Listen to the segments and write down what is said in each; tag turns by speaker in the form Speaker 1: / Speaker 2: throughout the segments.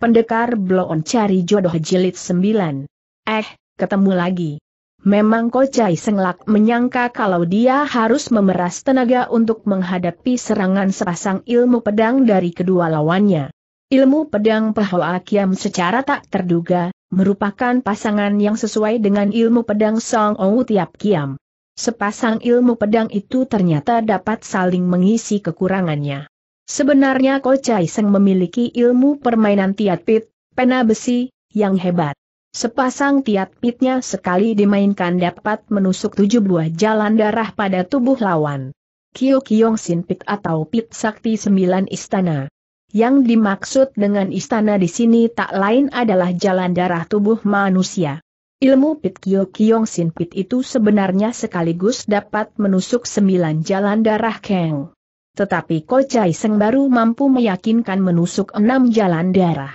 Speaker 1: Pendekar Bloon cari jodoh jilid 9. Eh, ketemu lagi. Memang Kocai Senglak menyangka kalau dia harus memeras tenaga untuk menghadapi serangan sepasang ilmu pedang dari kedua lawannya. Ilmu pedang Pahoa Kiam secara tak terduga, merupakan pasangan yang sesuai dengan ilmu pedang Song Ou Tiap Kiam. Sepasang ilmu pedang itu ternyata dapat saling mengisi kekurangannya. Sebenarnya Ko Chai Seng memiliki ilmu permainan tiat pit, pena besi, yang hebat. Sepasang tiat pitnya sekali dimainkan dapat menusuk tujuh buah jalan darah pada tubuh lawan. Kyo Kyong Sin Pit atau Pit Sakti Sembilan Istana. Yang dimaksud dengan istana di sini tak lain adalah jalan darah tubuh manusia. Ilmu Pit Kyo Kyong Sin Pit itu sebenarnya sekaligus dapat menusuk sembilan jalan darah Kang. Tetapi Ko Chai Seng baru mampu meyakinkan menusuk enam jalan darah.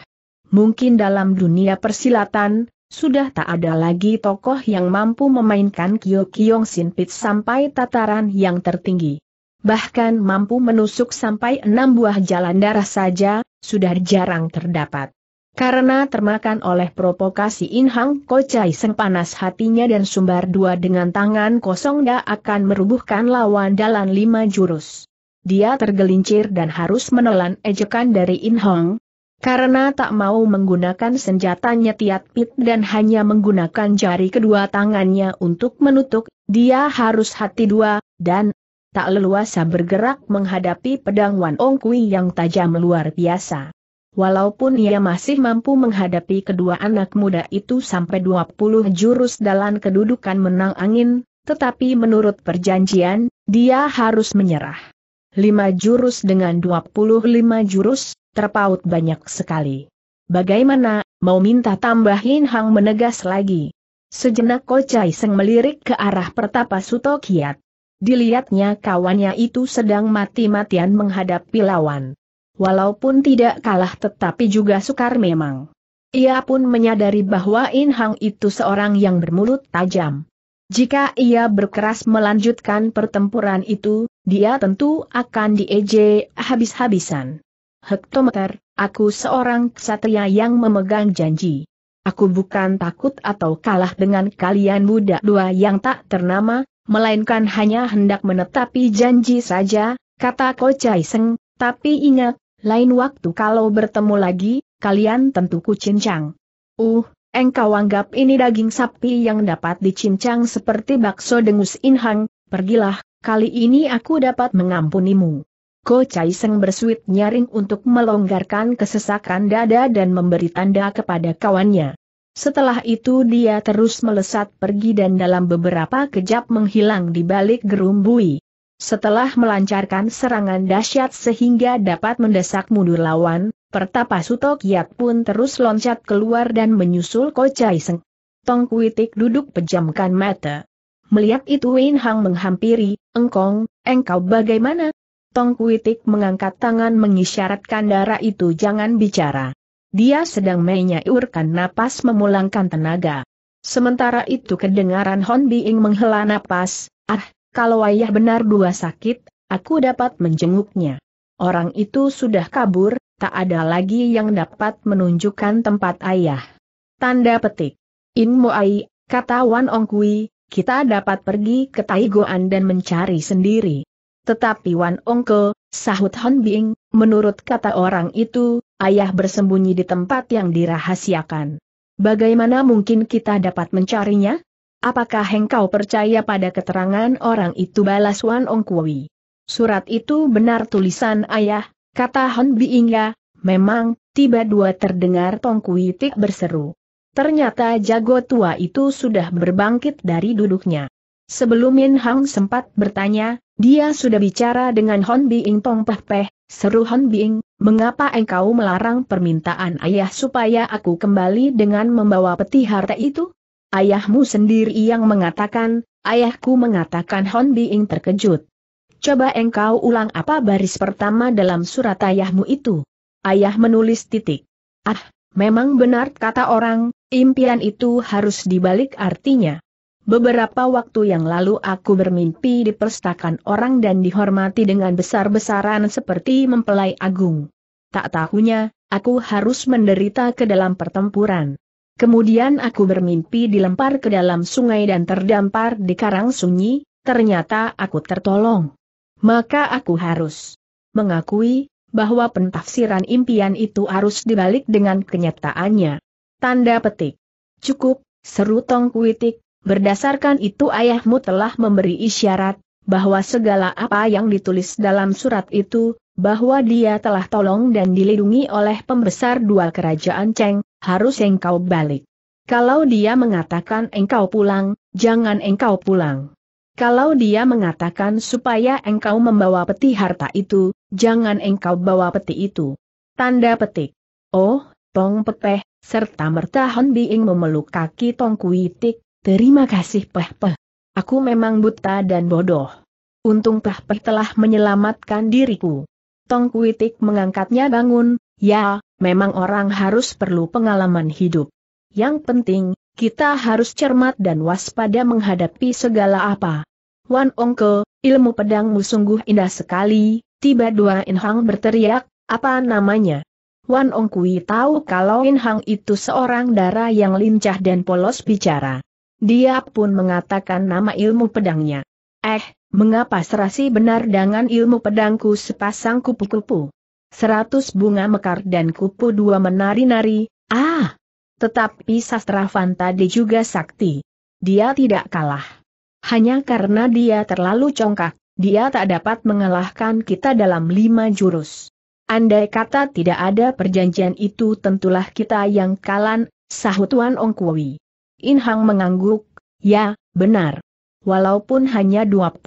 Speaker 1: Mungkin dalam dunia persilatan, sudah tak ada lagi tokoh yang mampu memainkan Kyo Kyong Sin Pit sampai tataran yang tertinggi. Bahkan mampu menusuk sampai enam buah jalan darah saja, sudah jarang terdapat. Karena termakan oleh provokasi Inhang Chai Seng panas hatinya dan sumbar dua dengan tangan kosong dia akan merubuhkan lawan dalam lima jurus dia tergelincir dan harus menelan ejekan dari In Hong. Karena tak mau menggunakan senjatanya Tiat Pit dan hanya menggunakan jari kedua tangannya untuk menutup, dia harus hati dua, dan tak leluasa bergerak menghadapi pedang Wan Ong Kui yang tajam luar biasa. Walaupun ia masih mampu menghadapi kedua anak muda itu sampai 20 jurus dalam kedudukan menang angin, tetapi menurut perjanjian, dia harus menyerah lima jurus dengan dua puluh lima jurus, terpaut banyak sekali. Bagaimana, mau minta tambahin Hang menegas lagi. Sejenak Kocai Seng melirik ke arah Pertapa Suto Kiat. Dilihatnya kawannya itu sedang mati-matian menghadapi lawan. Walaupun tidak kalah tetapi juga sukar memang. Ia pun menyadari bahwa In Hang itu seorang yang bermulut tajam. Jika ia berkeras melanjutkan pertempuran itu, dia tentu akan dieje habis-habisan. Hektometer, aku seorang ksatria yang memegang janji. Aku bukan takut atau kalah dengan kalian budak dua yang tak ternama, melainkan hanya hendak menetapi janji saja, kata Kocai Seng, tapi ingat, lain waktu kalau bertemu lagi, kalian tentu kucincang. Uh, engkau anggap ini daging sapi yang dapat dicincang seperti bakso dengus inhang, pergilah, kali ini aku dapat mengampunimu. Ko Chai Seng bersuit nyaring untuk melonggarkan kesesakan dada dan memberi tanda kepada kawannya. Setelah itu dia terus melesat pergi dan dalam beberapa kejap menghilang di balik gerumbui. Setelah melancarkan serangan dahsyat sehingga dapat mendesak mundur lawan, Pertapa Suto Kiat pun terus loncat keluar dan menyusul Ko Chai Seng. Tong Kuitik duduk pejamkan mata. Melihat itu Wen Hang menghampiri, engkong, engkau bagaimana? Tong Kuitik mengangkat tangan mengisyaratkan darah itu jangan bicara. Dia sedang menyayurkan napas memulangkan tenaga. Sementara itu kedengaran Hon Biing menghela napas, ah, kalau ayah benar dua sakit, aku dapat menjenguknya. Orang itu sudah kabur, tak ada lagi yang dapat menunjukkan tempat ayah. Tanda petik. In Moai, kata Wan Ong Kui, kita dapat pergi ke Taigoan dan mencari sendiri. Tetapi Wan Ongko, sahut Hon Bing, menurut kata orang itu, ayah bersembunyi di tempat yang dirahasiakan. Bagaimana mungkin kita dapat mencarinya? Apakah engkau percaya pada keterangan orang itu balas Wan Ongkwi? Surat itu benar tulisan ayah, kata Hon Bing ya, memang, tiba dua terdengar Kui Tik berseru. Ternyata jago tua itu sudah berbangkit dari duduknya. Sebelum Min Hang sempat bertanya, dia sudah bicara dengan Hon Bing Tong Peh Peh, seru Hon Bing, mengapa engkau melarang permintaan ayah supaya aku kembali dengan membawa peti harta itu? Ayahmu sendiri yang mengatakan, ayahku mengatakan Hon Bing terkejut. Coba engkau ulang apa baris pertama dalam surat ayahmu itu? Ayah menulis titik. Ah, memang benar kata orang, Impian itu harus dibalik artinya. Beberapa waktu yang lalu aku bermimpi diperstakan orang dan dihormati dengan besar-besaran seperti mempelai agung. Tak tahunya, aku harus menderita ke dalam pertempuran. Kemudian aku bermimpi dilempar ke dalam sungai dan terdampar di karang sunyi, ternyata aku tertolong. Maka aku harus mengakui bahwa pentafsiran impian itu harus dibalik dengan kenyataannya. Tanda petik. Cukup, seru Tong Kuitik, berdasarkan itu ayahmu telah memberi isyarat, bahwa segala apa yang ditulis dalam surat itu, bahwa dia telah tolong dan dilindungi oleh pembesar dua kerajaan Cheng, harus engkau balik. Kalau dia mengatakan engkau pulang, jangan engkau pulang. Kalau dia mengatakan supaya engkau membawa peti harta itu, jangan engkau bawa peti itu. Tanda petik. Oh, Tong peteh serta merta Hon Biing memeluk kaki Tong Kui terima kasih Peh Peh. Aku memang buta dan bodoh. Untung Peh Peh telah menyelamatkan diriku. Tong Kui mengangkatnya bangun, ya, memang orang harus perlu pengalaman hidup. Yang penting, kita harus cermat dan waspada menghadapi segala apa. Wan Ongke, ilmu pedangmu sungguh indah sekali, tiba dua Inhang berteriak, apa namanya? Wan Ong Kui tahu kalau In Hang itu seorang darah yang lincah dan polos bicara. Dia pun mengatakan nama ilmu pedangnya. Eh, mengapa serasi benar dengan ilmu pedangku sepasang kupu-kupu? Seratus bunga mekar dan kupu dua menari-nari, ah! Tetapi sastra Fan tadi juga sakti. Dia tidak kalah. Hanya karena dia terlalu congkak, dia tak dapat mengalahkan kita dalam lima jurus. Andai kata tidak ada perjanjian itu tentulah kita yang kalan, sahut Wan Ong Kui. In Hang mengangguk, ya, benar. Walaupun hanya 25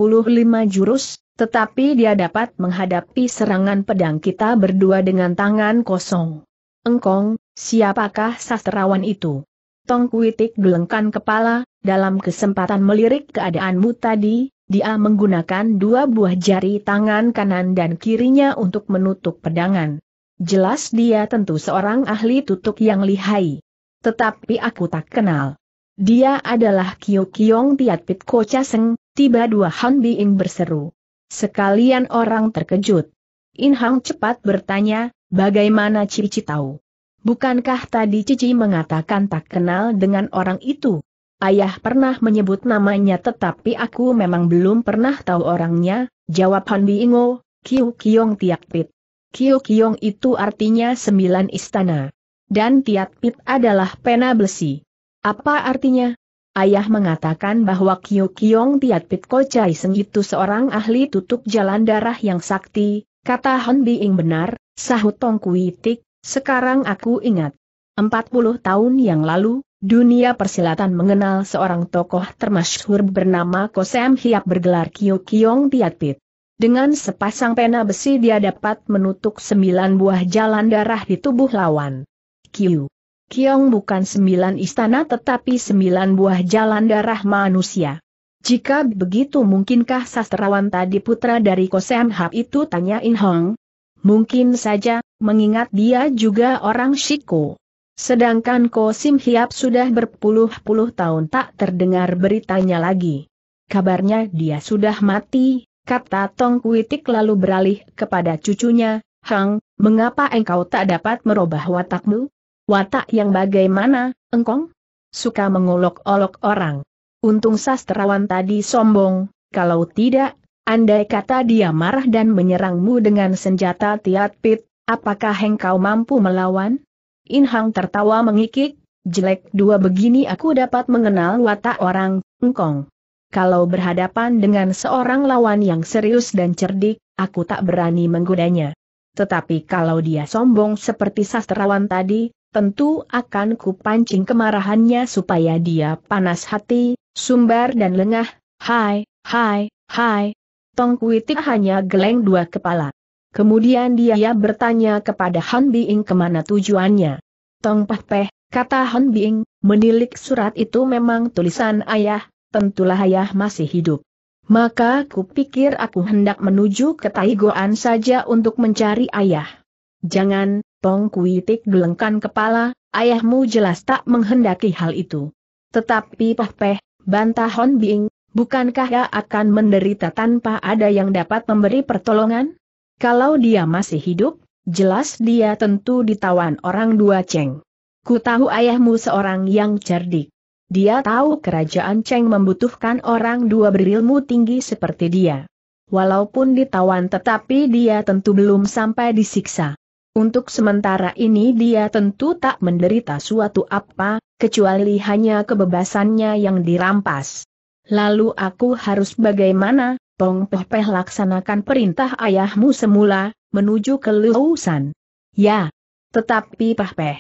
Speaker 1: jurus, tetapi dia dapat menghadapi serangan pedang kita berdua dengan tangan kosong. Engkong, siapakah sastrawan itu? Tong Kuitik gelengkan kepala, dalam kesempatan melirik keadaanmu tadi, dia menggunakan dua buah jari tangan kanan dan kirinya untuk menutup pedangan. Jelas dia tentu seorang ahli tutup yang lihai. Tetapi aku tak kenal. Dia adalah Kyo Kyong Tiat Pit Ko Chaseng, tiba dua Han Biing berseru. Sekalian orang terkejut. In Hang cepat bertanya, bagaimana Cici tahu? Bukankah tadi Cici mengatakan tak kenal dengan orang itu? Ayah pernah menyebut namanya tetapi aku memang belum pernah tahu orangnya, jawab Han Biingo, Kiu Kiong Tiak Pit. Kiu Kiong itu artinya sembilan istana. Dan Tiak Pit adalah pena besi. Apa artinya? Ayah mengatakan bahwa Kiu Kiong Tiak Pit Chai Seng itu seorang ahli tutup jalan darah yang sakti, kata Han Biing benar, sahut Tong Tik, sekarang aku ingat. 40 tahun yang lalu, dunia persilatan mengenal seorang tokoh termasyhur bernama Kosem Hiap bergelar Kyo Kiong Pit. Dengan sepasang pena besi dia dapat menutup sembilan buah jalan darah di tubuh lawan. Kyu. Kiong bukan sembilan istana tetapi sembilan buah jalan darah manusia. Jika begitu mungkinkah sastrawan tadi putra dari Kosem Hap itu tanya In Hong? Mungkin saja, mengingat dia juga orang Shiko. Sedangkan Ko Sim Hiap sudah berpuluh-puluh tahun tak terdengar beritanya lagi. Kabarnya dia sudah mati, kata Tong Kuitik lalu beralih kepada cucunya, Hang, mengapa engkau tak dapat merubah watakmu? Watak yang bagaimana, engkong? Suka mengolok-olok orang. Untung sastrawan tadi sombong, kalau tidak, andai kata dia marah dan menyerangmu dengan senjata tiat pit, apakah engkau mampu melawan? Inhang tertawa mengikik, jelek dua begini aku dapat mengenal watak orang, engkong. Kalau berhadapan dengan seorang lawan yang serius dan cerdik, aku tak berani menggodanya. Tetapi kalau dia sombong seperti sastrawan tadi, tentu akan kupancing kemarahannya supaya dia panas hati, sumbar dan lengah. Hai, hai, hai. Tong Kuitik hanya geleng dua kepala. Kemudian dia bertanya kepada Han Bing kemana tujuannya. Tong Pah Peh, kata Han Bing, menilik surat itu memang tulisan ayah, tentulah ayah masih hidup. Maka kupikir aku hendak menuju ke Taigoan saja untuk mencari ayah. Jangan, Tong Kuitik gelengkan kepala, ayahmu jelas tak menghendaki hal itu. Tetapi Pah Peh, bantah Han Bing, bukankah ia akan menderita tanpa ada yang dapat memberi pertolongan? Kalau dia masih hidup, jelas dia tentu ditawan orang dua Cheng. Ku tahu ayahmu seorang yang cerdik. Dia tahu kerajaan Cheng membutuhkan orang dua berilmu tinggi seperti dia. Walaupun ditawan tetapi dia tentu belum sampai disiksa. Untuk sementara ini dia tentu tak menderita suatu apa, kecuali hanya kebebasannya yang dirampas. Lalu aku harus bagaimana? Pong Peh Peh laksanakan perintah ayahmu semula, menuju ke Luhusan. Ya. Tetapi Peh Peh.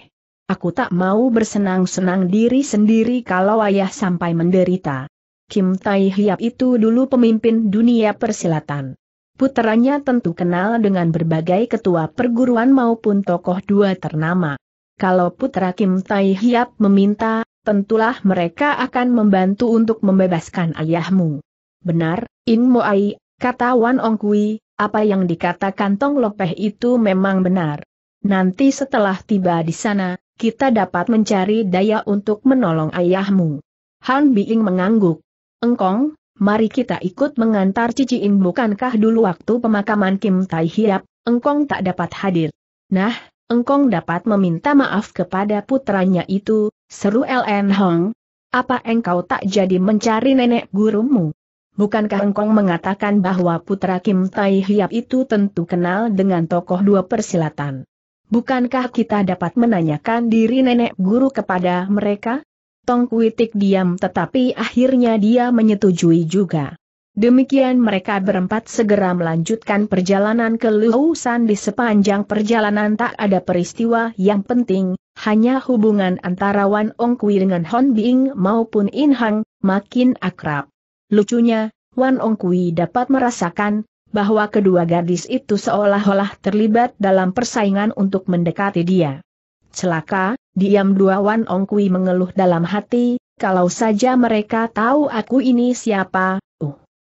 Speaker 1: Aku tak mau bersenang-senang diri sendiri kalau ayah sampai menderita. Kim Tai Hiap itu dulu pemimpin dunia persilatan. Putranya tentu kenal dengan berbagai ketua perguruan maupun tokoh dua ternama. Kalau putra Kim Tai Hiap meminta, tentulah mereka akan membantu untuk membebaskan ayahmu. Benar, In Moai, kata Wan Ong Kui, apa yang dikatakan Tong Lopeh itu memang benar. Nanti setelah tiba di sana, kita dapat mencari daya untuk menolong ayahmu. Han Biing mengangguk. Engkong, mari kita ikut mengantar Cici In bukankah dulu waktu pemakaman Kim Tai Hiap, engkong tak dapat hadir. Nah, engkong dapat meminta maaf kepada putranya itu, seru LN Hong. Apa engkau tak jadi mencari nenek gurumu? Bukankah Engkong mengatakan bahwa putra Kim Tai Hiap itu tentu kenal dengan tokoh dua persilatan? Bukankah kita dapat menanyakan diri nenek guru kepada mereka? Tong Kuitik diam tetapi akhirnya dia menyetujui juga. Demikian mereka berempat segera melanjutkan perjalanan ke Luhusan di sepanjang perjalanan tak ada peristiwa yang penting, hanya hubungan antara Wan Ong Kui dengan Hon Bing maupun In Hang, makin akrab. Lucunya, Wan Ong Kui dapat merasakan bahwa kedua gadis itu seolah-olah terlibat dalam persaingan untuk mendekati dia. Celaka, diam dua Wan Ong Kui mengeluh dalam hati, kalau saja mereka tahu aku ini siapa, uh.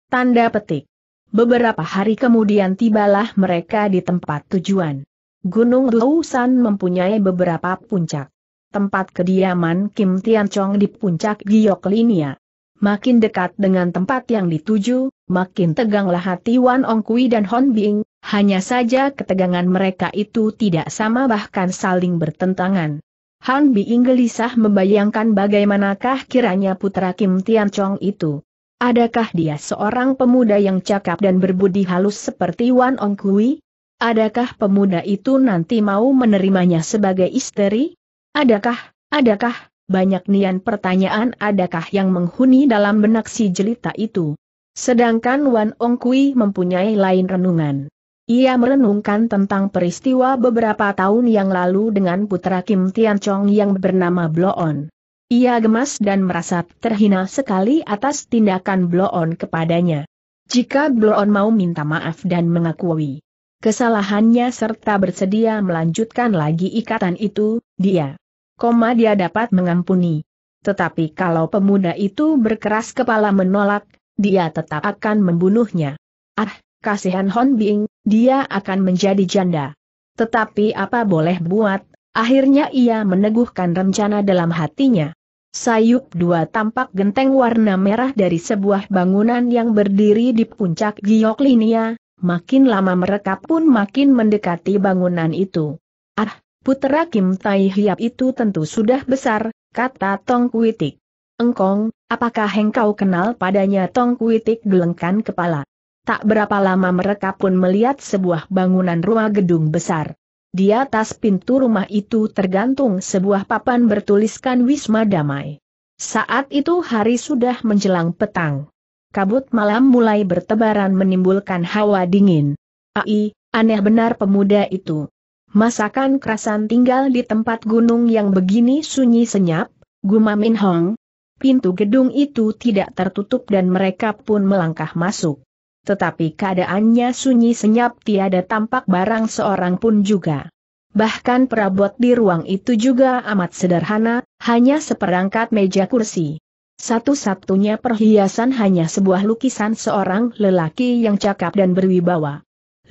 Speaker 1: Tanda petik. Beberapa hari kemudian tibalah mereka di tempat tujuan. Gunung Rousan mempunyai beberapa puncak. Tempat kediaman Kim Tian Chong di puncak Giok Linia. Makin dekat dengan tempat yang dituju, makin teganglah hati Wan Ong Kui dan Hon Bing, hanya saja ketegangan mereka itu tidak sama bahkan saling bertentangan. Han Bing gelisah membayangkan bagaimanakah kiranya putra Kim Tian Chong itu. Adakah dia seorang pemuda yang cakap dan berbudi halus seperti Wan Ong Kui? Adakah pemuda itu nanti mau menerimanya sebagai istri? Adakah, adakah, banyak nian pertanyaan adakah yang menghuni dalam benak si jelita itu. Sedangkan Wan Ong Kui mempunyai lain renungan. Ia merenungkan tentang peristiwa beberapa tahun yang lalu dengan putra Kim Tian Chong yang bernama Bloon. Ia gemas dan merasa terhina sekali atas tindakan Bloon kepadanya. Jika Bloon mau minta maaf dan mengakui kesalahannya serta bersedia melanjutkan lagi ikatan itu, dia koma dia dapat mengampuni. Tetapi kalau pemuda itu berkeras kepala menolak, dia tetap akan membunuhnya. Ah, kasihan Hon Bing, dia akan menjadi janda. Tetapi apa boleh buat, akhirnya ia meneguhkan rencana dalam hatinya. Sayup dua tampak genteng warna merah dari sebuah bangunan yang berdiri di puncak Giok Linia, makin lama mereka pun makin mendekati bangunan itu. Ah, Putera Kim Tai Hiap itu tentu sudah besar, kata Tong Kuitik. Engkong, apakah engkau kenal padanya Tong Kuitik gelengkan kepala. Tak berapa lama mereka pun melihat sebuah bangunan rumah gedung besar. Di atas pintu rumah itu tergantung sebuah papan bertuliskan Wisma Damai. Saat itu hari sudah menjelang petang. Kabut malam mulai bertebaran menimbulkan hawa dingin. Ai, aneh benar pemuda itu. Masakan kerasan tinggal di tempat gunung yang begini sunyi senyap, gumam Min Hong. Pintu gedung itu tidak tertutup dan mereka pun melangkah masuk. Tetapi keadaannya sunyi senyap tiada tampak barang seorang pun juga. Bahkan perabot di ruang itu juga amat sederhana, hanya seperangkat meja kursi. Satu-satunya perhiasan hanya sebuah lukisan seorang lelaki yang cakap dan berwibawa.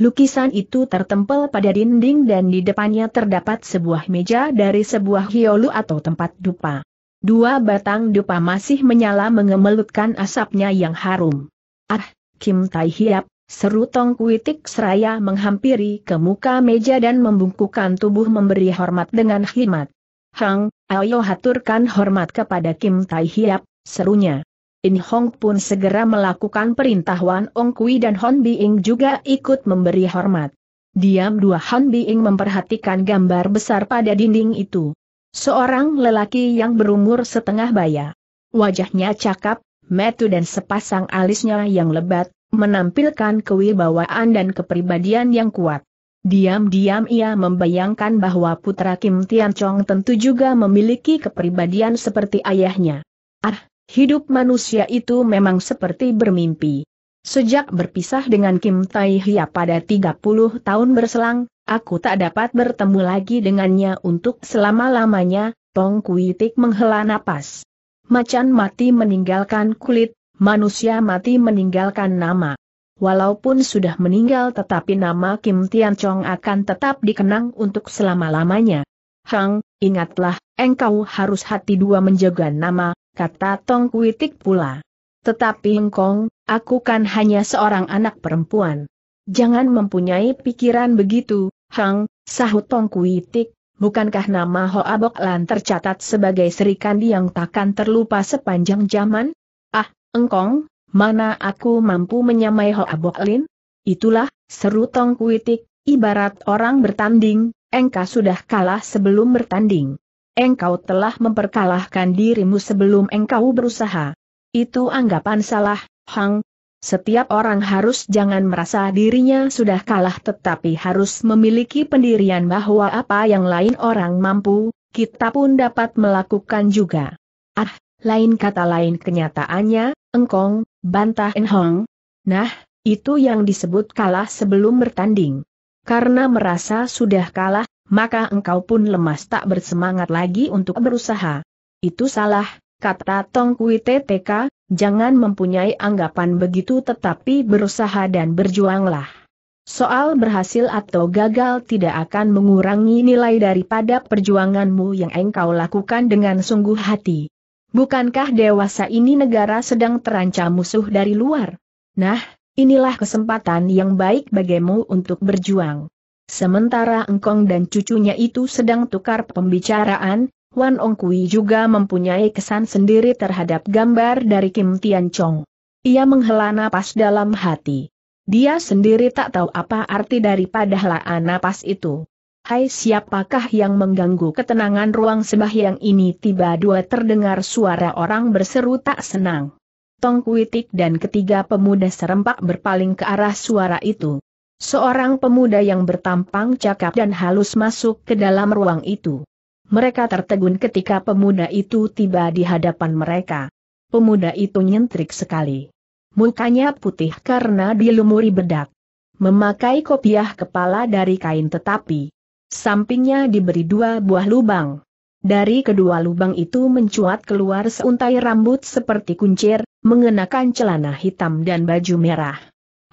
Speaker 1: Lukisan itu tertempel pada dinding dan di depannya terdapat sebuah meja dari sebuah hiolu atau tempat dupa. Dua batang dupa masih menyala mengemelutkan asapnya yang harum. Ah, Kim Tai Hiap, seru Tong Kuitik seraya menghampiri ke muka meja dan membungkukan tubuh memberi hormat dengan khidmat. Hang, ayo haturkan hormat kepada Kim Tai Hiap, serunya. In Hong pun segera melakukan perintah Wan Ong Kui dan Hon Biing juga ikut memberi hormat. Diam dua Hon Biing memperhatikan gambar besar pada dinding itu. Seorang lelaki yang berumur setengah baya. Wajahnya cakap, metu dan sepasang alisnya yang lebat, menampilkan kewibawaan dan kepribadian yang kuat. Diam-diam ia membayangkan bahwa putra Kim Tian Chong tentu juga memiliki kepribadian seperti ayahnya. Ah, Hidup manusia itu memang seperti bermimpi. Sejak berpisah dengan Kim Tai Hia pada 30 tahun berselang, aku tak dapat bertemu lagi dengannya untuk selama-lamanya, Tong Kuitik menghela napas. Macan mati meninggalkan kulit, manusia mati meninggalkan nama. Walaupun sudah meninggal tetapi nama Kim Tian Chong akan tetap dikenang untuk selama-lamanya. Hang, ingatlah, engkau harus hati dua menjaga nama, kata Tong Kuitik pula. Tetapi Engkong, aku kan hanya seorang anak perempuan. Jangan mempunyai pikiran begitu, Hang, sahut Tong Kuitik, bukankah nama Hoa Bok Lan tercatat sebagai Sri Kandi yang takkan terlupa sepanjang zaman? Ah, Engkong, mana aku mampu menyamai Hoa Bok Lin? Itulah, seru Tong Kuitik, ibarat orang bertanding, engkau sudah kalah sebelum bertanding engkau telah memperkalahkan dirimu sebelum engkau berusaha. Itu anggapan salah, Hang. Setiap orang harus jangan merasa dirinya sudah kalah tetapi harus memiliki pendirian bahwa apa yang lain orang mampu, kita pun dapat melakukan juga. Ah, lain kata lain kenyataannya, engkong, bantah Hong. Nah, itu yang disebut kalah sebelum bertanding. Karena merasa sudah kalah, maka engkau pun lemas tak bersemangat lagi untuk berusaha. Itu salah, kata Tong Kui TTK, jangan mempunyai anggapan begitu tetapi berusaha dan berjuanglah. Soal berhasil atau gagal tidak akan mengurangi nilai daripada perjuanganmu yang engkau lakukan dengan sungguh hati. Bukankah dewasa ini negara sedang terancam musuh dari luar? Nah, inilah kesempatan yang baik bagimu untuk berjuang. Sementara engkong dan cucunya itu sedang tukar pembicaraan, Wan Ong Kui juga mempunyai kesan sendiri terhadap gambar dari Kim Tian Chong. Ia menghela napas dalam hati. Dia sendiri tak tahu apa arti daripada helaan napas itu. Hai siapakah yang mengganggu ketenangan ruang sembahyang ini tiba dua terdengar suara orang berseru tak senang. Tong Kuitik dan ketiga pemuda serempak berpaling ke arah suara itu. Seorang pemuda yang bertampang cakap dan halus masuk ke dalam ruang itu. Mereka tertegun ketika pemuda itu tiba di hadapan mereka. Pemuda itu nyentrik sekali. Mukanya putih karena dilumuri bedak. Memakai kopiah kepala dari kain tetapi sampingnya diberi dua buah lubang. Dari kedua lubang itu mencuat keluar seuntai rambut seperti kuncir, mengenakan celana hitam dan baju merah.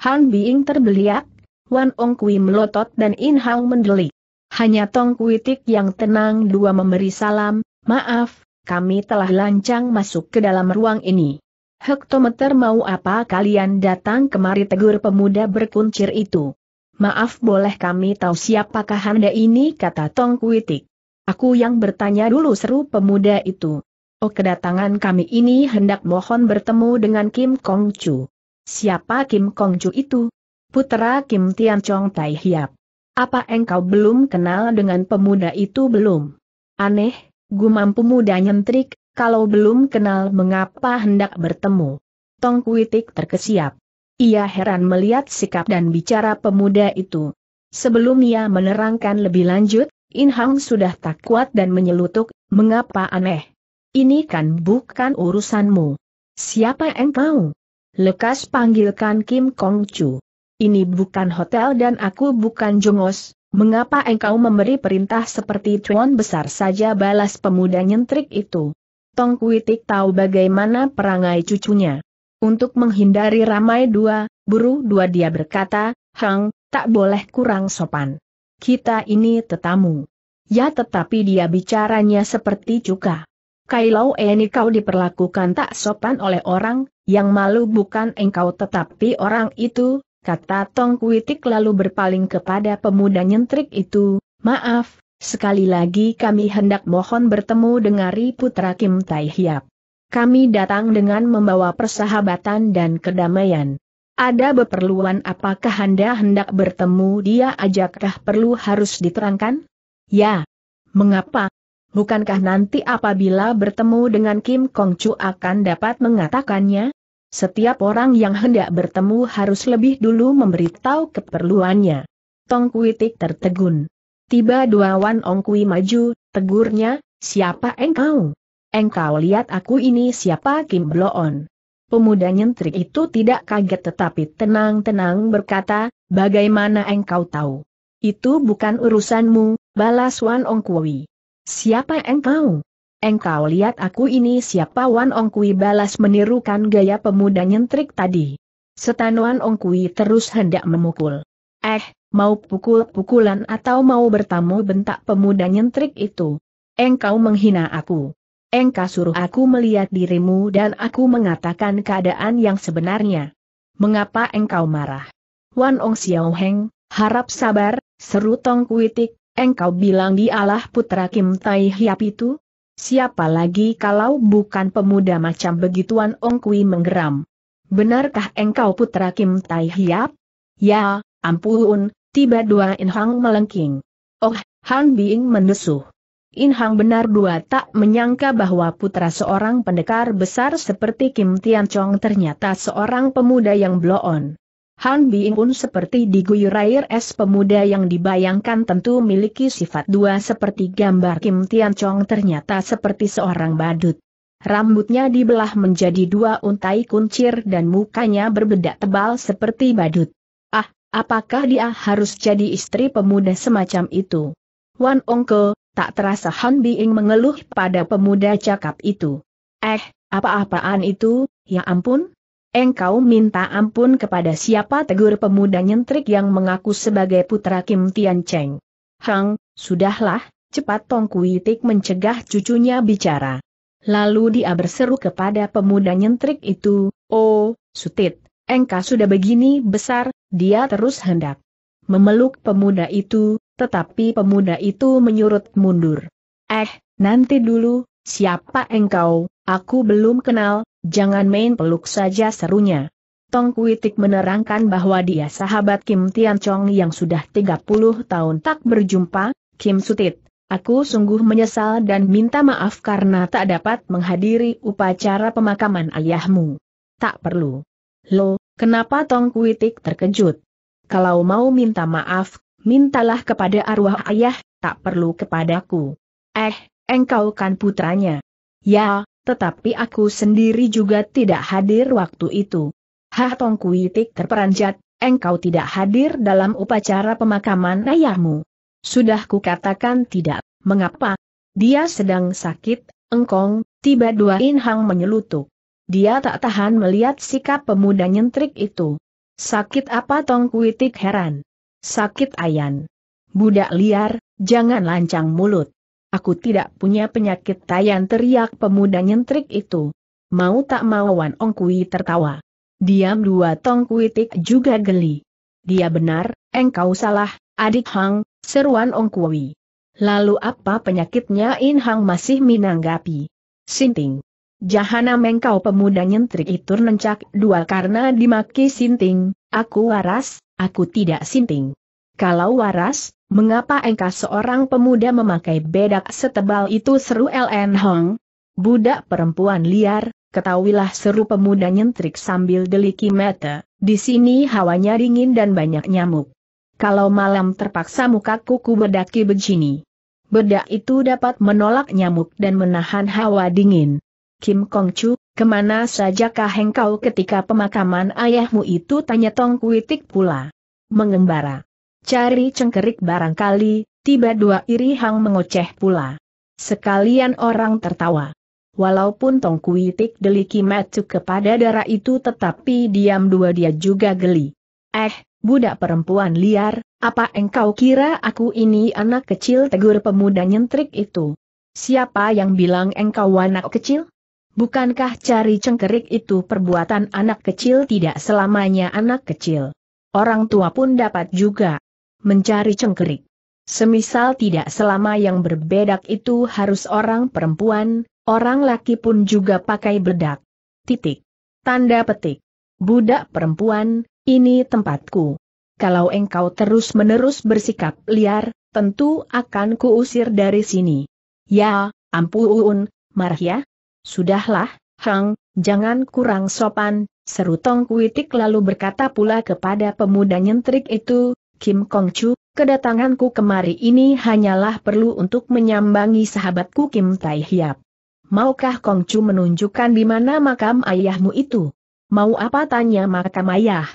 Speaker 1: Han Bing terbeliak, Wan Ong Kui melotot dan In Hang mendelik. Hanya Tong Kui Tik yang tenang dua memberi salam, maaf, kami telah lancang masuk ke dalam ruang ini. Hektometer mau apa kalian datang kemari tegur pemuda berkuncir itu. Maaf boleh kami tahu siapakah Anda ini kata Tong Kui Tik. Aku yang bertanya dulu seru pemuda itu. Oh kedatangan kami ini hendak mohon bertemu dengan Kim Kong Chu. Siapa Kim Kong Chu itu? putra Kim Tian Chong Tai Hiap. Apa engkau belum kenal dengan pemuda itu belum? Aneh, gumam pemuda nyentrik, kalau belum kenal mengapa hendak bertemu. Tong Kuitik terkesiap. Ia heran melihat sikap dan bicara pemuda itu. Sebelum ia menerangkan lebih lanjut, In Hang sudah tak kuat dan menyelutuk, mengapa aneh? Ini kan bukan urusanmu. Siapa engkau? Lekas panggilkan Kim Kong Chu. Ini bukan hotel dan aku bukan jongos, mengapa engkau memberi perintah seperti tuan besar saja balas pemuda nyentrik itu? Tong Kuitik tahu bagaimana perangai cucunya. Untuk menghindari ramai dua, buru dua dia berkata, Hang, tak boleh kurang sopan. Kita ini tetamu. Ya tetapi dia bicaranya seperti cuka. Kailau ini eh, kau diperlakukan tak sopan oleh orang, yang malu bukan engkau tetapi orang itu, kata Tong Kuitik lalu berpaling kepada pemuda nyentrik itu, maaf, sekali lagi kami hendak mohon bertemu Ri putra Kim Tai Hiap. Kami datang dengan membawa persahabatan dan kedamaian. Ada beperluan apakah Anda hendak bertemu dia ajakkah perlu harus diterangkan? Ya. Mengapa? Bukankah nanti apabila bertemu dengan Kim Kong Chu akan dapat mengatakannya? Setiap orang yang hendak bertemu harus lebih dulu memberitahu keperluannya. Tong Kui Tik tertegun. Tiba dua Wan Ong Kui maju, tegurnya, siapa engkau? Engkau lihat aku ini siapa Kim Bloon? Pemuda nyentrik itu tidak kaget tetapi tenang-tenang berkata, bagaimana engkau tahu? Itu bukan urusanmu, balas Wan Ong Kui. Siapa engkau? Engkau lihat aku ini siapa Wan Ong Kui balas menirukan gaya pemuda nyentrik tadi. Setan Wan Ong Kui terus hendak memukul. Eh, mau pukul-pukulan atau mau bertamu bentak pemuda nyentrik itu. Engkau menghina aku. Engkau suruh aku melihat dirimu dan aku mengatakan keadaan yang sebenarnya. Mengapa engkau marah? Wan Ong Xiao Heng, harap sabar, seru Tong Kuitik, engkau bilang dialah putra Kim Tai Hiap itu? Siapa lagi kalau bukan pemuda macam begituan Ong Kui menggeram. Benarkah engkau putra Kim Tai Hiap? Ya, ampun, tiba dua In Hang melengking. Oh, Han Bing mendesuh. In Hang benar dua tak menyangka bahwa putra seorang pendekar besar seperti Kim Tian Chong ternyata seorang pemuda yang bloon. Han Bing pun seperti diguyur air es pemuda yang dibayangkan tentu miliki sifat dua seperti gambar Kim Tian Chong ternyata seperti seorang badut. Rambutnya dibelah menjadi dua untai kuncir dan mukanya berbedak tebal seperti badut. Ah, apakah dia harus jadi istri pemuda semacam itu? Wan Ongko, tak terasa Han Bing mengeluh pada pemuda cakap itu. Eh, apa-apaan itu, ya ampun, Engkau minta ampun kepada siapa tegur pemuda nyentrik yang mengaku sebagai putra Kim Tian Cheng. Hang, sudahlah, cepat Tong Kui Tik mencegah cucunya bicara. Lalu dia berseru kepada pemuda nyentrik itu, Oh, Sutit, engkau sudah begini besar, dia terus hendak memeluk pemuda itu, tetapi pemuda itu menyurut mundur. Eh, nanti dulu, siapa engkau, Aku belum kenal, jangan main peluk saja serunya. Tong Kuitik menerangkan bahwa dia sahabat Kim Tian Chong yang sudah 30 tahun tak berjumpa, Kim Sutit. Aku sungguh menyesal dan minta maaf karena tak dapat menghadiri upacara pemakaman ayahmu. Tak perlu. Lo, kenapa Tong Kuitik terkejut? Kalau mau minta maaf, mintalah kepada arwah ayah, tak perlu kepadaku. Eh, engkau kan putranya. Ya, tetapi aku sendiri juga tidak hadir waktu itu. Hah Tong Kuitik terperanjat, engkau tidak hadir dalam upacara pemakaman ayahmu. Sudah kukatakan tidak, mengapa? Dia sedang sakit, engkong, tiba dua inhang menyelutuk. Dia tak tahan melihat sikap pemuda nyentrik itu. Sakit apa Tong Kuitik heran? Sakit ayan. Budak liar, jangan lancang mulut. Aku tidak punya penyakit tayan teriak pemuda nyentrik itu. Mau tak mau Wan Ong Kui tertawa. Diam dua tong Tik juga geli. Dia benar, engkau salah, adik Hang, seruan Kui. Lalu apa penyakitnya In Hang masih menanggapi? Sinting. Jahanam engkau pemuda nyentrik itu nencak dua karena dimaki Sinting, aku waras, aku tidak Sinting. Kalau waras, Mengapa engkau seorang pemuda memakai bedak setebal itu seru LN Hong? Budak perempuan liar, ketahuilah seru pemuda nyentrik sambil deliki mata, di sini hawanya dingin dan banyak nyamuk. Kalau malam terpaksa mukaku ku bedaki begini. Bedak itu dapat menolak nyamuk dan menahan hawa dingin. Kim Kong Chu, kemana kah engkau ketika pemakaman ayahmu itu tanya Tong Kuitik pula. Mengembara. Cari cengkerik barangkali, tiba dua iri hang mengoceh pula. Sekalian orang tertawa. Walaupun Tong Kuitik deliki metu kepada darah itu tetapi diam dua dia juga geli. Eh, budak perempuan liar, apa engkau kira aku ini anak kecil tegur pemuda nyentrik itu? Siapa yang bilang engkau anak kecil? Bukankah cari cengkerik itu perbuatan anak kecil tidak selamanya anak kecil? Orang tua pun dapat juga mencari cengkerik. Semisal tidak selama yang berbedak itu harus orang perempuan, orang laki pun juga pakai bedak. Titik. Tanda petik. Budak perempuan, ini tempatku. Kalau engkau terus-menerus bersikap liar, tentu akan kuusir dari sini. Ya, ampun, ya. Sudahlah, Hang, jangan kurang sopan, seru Tong Kuitik lalu berkata pula kepada pemuda nyentrik itu, Kim Kong Chu, kedatanganku kemari ini hanyalah perlu untuk menyambangi sahabatku Kim Tai Hiap. Maukah Kong Chu menunjukkan di mana makam ayahmu itu? Mau apa tanya makam ayah?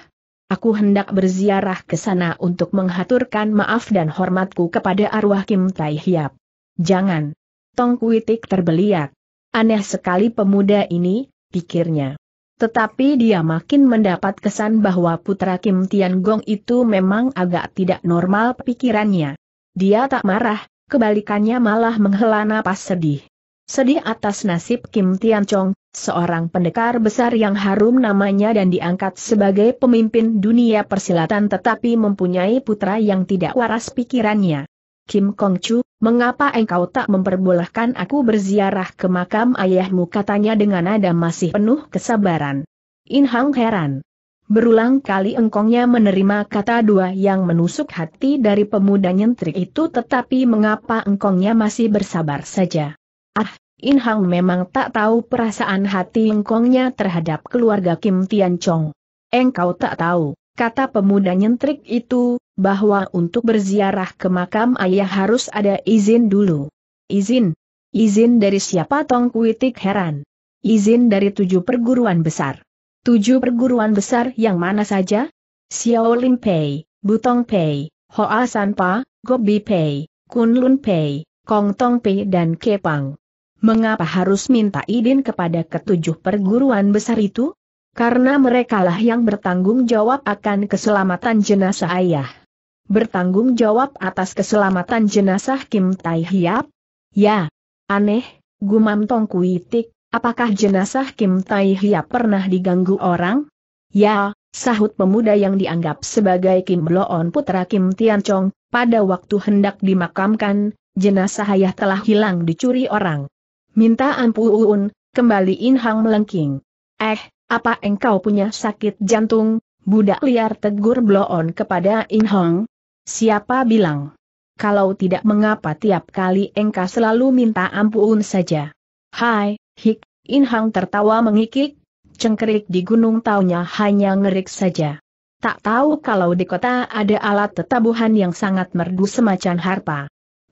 Speaker 1: Aku hendak berziarah ke sana untuk menghaturkan maaf dan hormatku kepada arwah Kim Tai Hiap. Jangan. Tong Kuitik terbeliak. Aneh sekali pemuda ini, pikirnya. Tetapi dia makin mendapat kesan bahwa putra Kim Tian Gong itu memang agak tidak normal pikirannya. Dia tak marah, kebalikannya malah menghela napas sedih. Sedih atas nasib Kim Tian Chong, seorang pendekar besar yang harum namanya dan diangkat sebagai pemimpin dunia persilatan tetapi mempunyai putra yang tidak waras pikirannya. Kim Chu, mengapa engkau tak memperbolehkan aku berziarah ke makam ayahmu katanya dengan nada masih penuh kesabaran. In Hang heran. Berulang kali engkongnya menerima kata dua yang menusuk hati dari pemuda nyentrik itu tetapi mengapa engkongnya masih bersabar saja. Ah, In Hang memang tak tahu perasaan hati engkongnya terhadap keluarga Kim Tian Chong. Engkau tak tahu, kata pemuda nyentrik itu, bahwa untuk berziarah ke makam ayah harus ada izin dulu. Izin? Izin dari siapa Tong Kuitik heran. Izin dari tujuh perguruan besar. Tujuh perguruan besar yang mana saja? Xiao Lim Pei, Butong Pei, Hoa San Pa, Gobi Pei, Lun Pei, Kong Tong Pei dan Kepang. Mengapa harus minta izin kepada ketujuh perguruan besar itu? Karena merekalah yang bertanggung jawab akan keselamatan jenazah ayah bertanggung jawab atas keselamatan jenazah Kim Tai Hiap? Ya. Aneh, gumam Tong Kuitik, apakah jenazah Kim Tai Hiap pernah diganggu orang? Ya, sahut pemuda yang dianggap sebagai Kim Bloon putra Kim Tian Chong, pada waktu hendak dimakamkan, jenazah ayah telah hilang dicuri orang. Minta ampun, kembali In Hang melengking. Eh, apa engkau punya sakit jantung? Budak liar tegur Bloon kepada In Hang, Siapa bilang? Kalau tidak mengapa tiap kali engkau selalu minta ampun saja. Hai, Hik, Inhang tertawa mengikik, cengkerik di gunung taunya hanya ngerik saja. Tak tahu kalau di kota ada alat tetabuhan yang sangat merdu semacam harpa.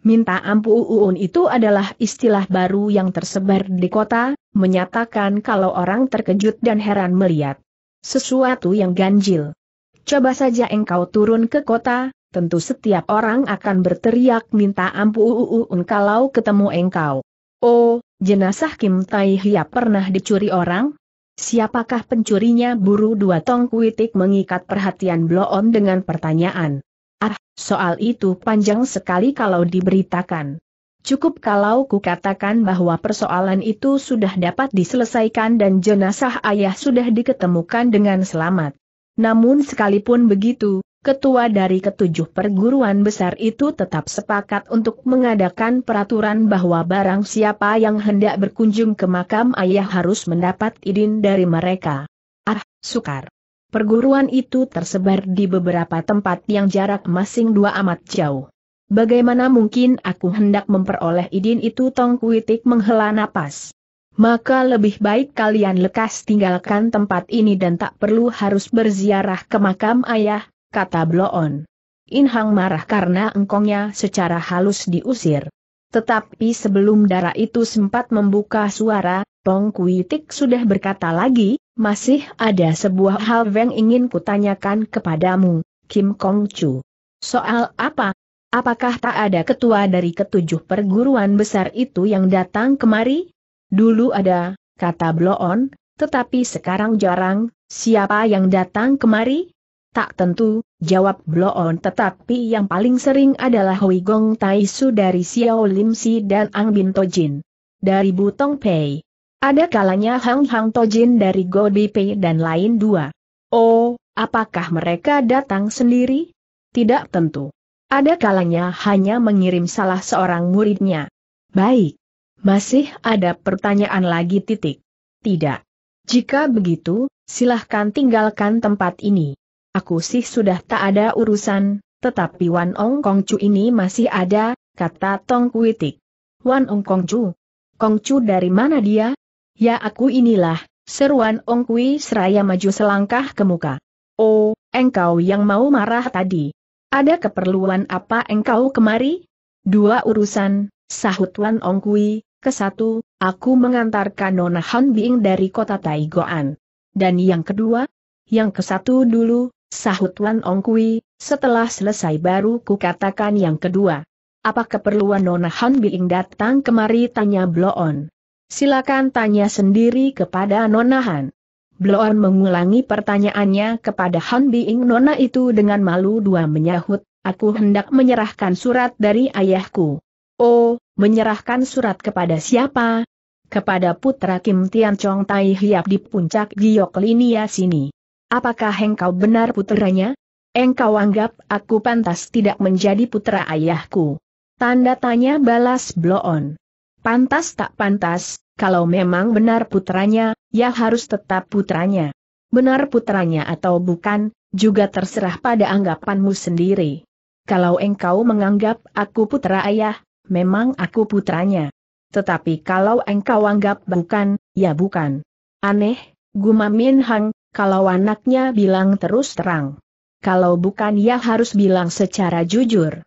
Speaker 1: Minta ampun itu adalah istilah baru yang tersebar di kota, menyatakan kalau orang terkejut dan heran melihat sesuatu yang ganjil. Coba saja engkau turun ke kota, tentu setiap orang akan berteriak minta ampun kalau ketemu engkau. Oh, jenazah Kim Tai Hiap pernah dicuri orang? Siapakah pencurinya buru dua tong kuitik mengikat perhatian Bloon dengan pertanyaan. Ah, soal itu panjang sekali kalau diberitakan. Cukup kalau kukatakan bahwa persoalan itu sudah dapat diselesaikan dan jenazah ayah sudah diketemukan dengan selamat. Namun sekalipun begitu, ketua dari ketujuh perguruan besar itu tetap sepakat untuk mengadakan peraturan bahwa barang siapa yang hendak berkunjung ke makam ayah harus mendapat izin dari mereka. Ah, sukar. Perguruan itu tersebar di beberapa tempat yang jarak masing dua amat jauh. Bagaimana mungkin aku hendak memperoleh izin itu Tong Kuitik menghela napas. Maka lebih baik kalian lekas tinggalkan tempat ini dan tak perlu harus berziarah ke makam ayah, kata Bloon. Inhang marah karena engkongnya secara halus diusir. Tetapi sebelum darah itu sempat membuka suara, Tong Kuitik sudah berkata lagi, masih ada sebuah hal yang ingin kutanyakan kepadamu, Kim Kong Chu. Soal apa? Apakah tak ada ketua dari ketujuh perguruan besar itu yang datang kemari? Dulu ada, kata Bloon, tetapi sekarang jarang, siapa yang datang kemari? Tak tentu, jawab Bloon tetapi yang paling sering adalah Hui Gong Tai Su dari Xiao Lim Si dan Ang Bin Tojin. Dari Butong Pei. Ada kalanya Hang Hang Tojin dari Go Bi Pei dan lain dua. Oh, apakah mereka datang sendiri? Tidak tentu. Ada kalanya hanya mengirim salah seorang muridnya. Baik. Masih ada pertanyaan lagi titik. Tidak. Jika begitu, silahkan tinggalkan tempat ini aku sih sudah tak ada urusan, tetapi Wan Ong Kong Chu ini masih ada, kata Tong Kuitik. Wan Ong Kong Chu? Kong Chu dari mana dia? Ya aku inilah, seru Wan Ong Kui seraya maju selangkah ke muka. Oh, engkau yang mau marah tadi. Ada keperluan apa engkau kemari? Dua urusan, sahut Wan Ong Kui, kesatu, aku mengantarkan Nona Han Bing dari kota Taigoan. Dan yang kedua? Yang kesatu dulu, Sahut Wan Ong Kui, setelah selesai baru ku katakan yang kedua. Apa keperluan Nona Han Biing datang kemari tanya Bloon. Silakan tanya sendiri kepada Nona Han. Bloon mengulangi pertanyaannya kepada Han Biing Nona itu dengan malu dua menyahut, aku hendak menyerahkan surat dari ayahku. Oh, menyerahkan surat kepada siapa? Kepada putra Kim Tian Chong Tai Hiap di puncak Giok Linia sini. Apakah engkau benar putranya? Engkau anggap aku pantas tidak menjadi putra ayahku. Tanda tanya balas Bloon. Pantas tak pantas, kalau memang benar putranya, ya harus tetap putranya. Benar putranya atau bukan, juga terserah pada anggapanmu sendiri. Kalau engkau menganggap aku putra ayah, memang aku putranya. Tetapi kalau engkau anggap bukan, ya bukan. Aneh, Gumamin Hang, kalau anaknya bilang terus terang. Kalau bukan ya harus bilang secara jujur.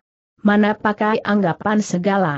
Speaker 1: Mana pakai anggapan segala.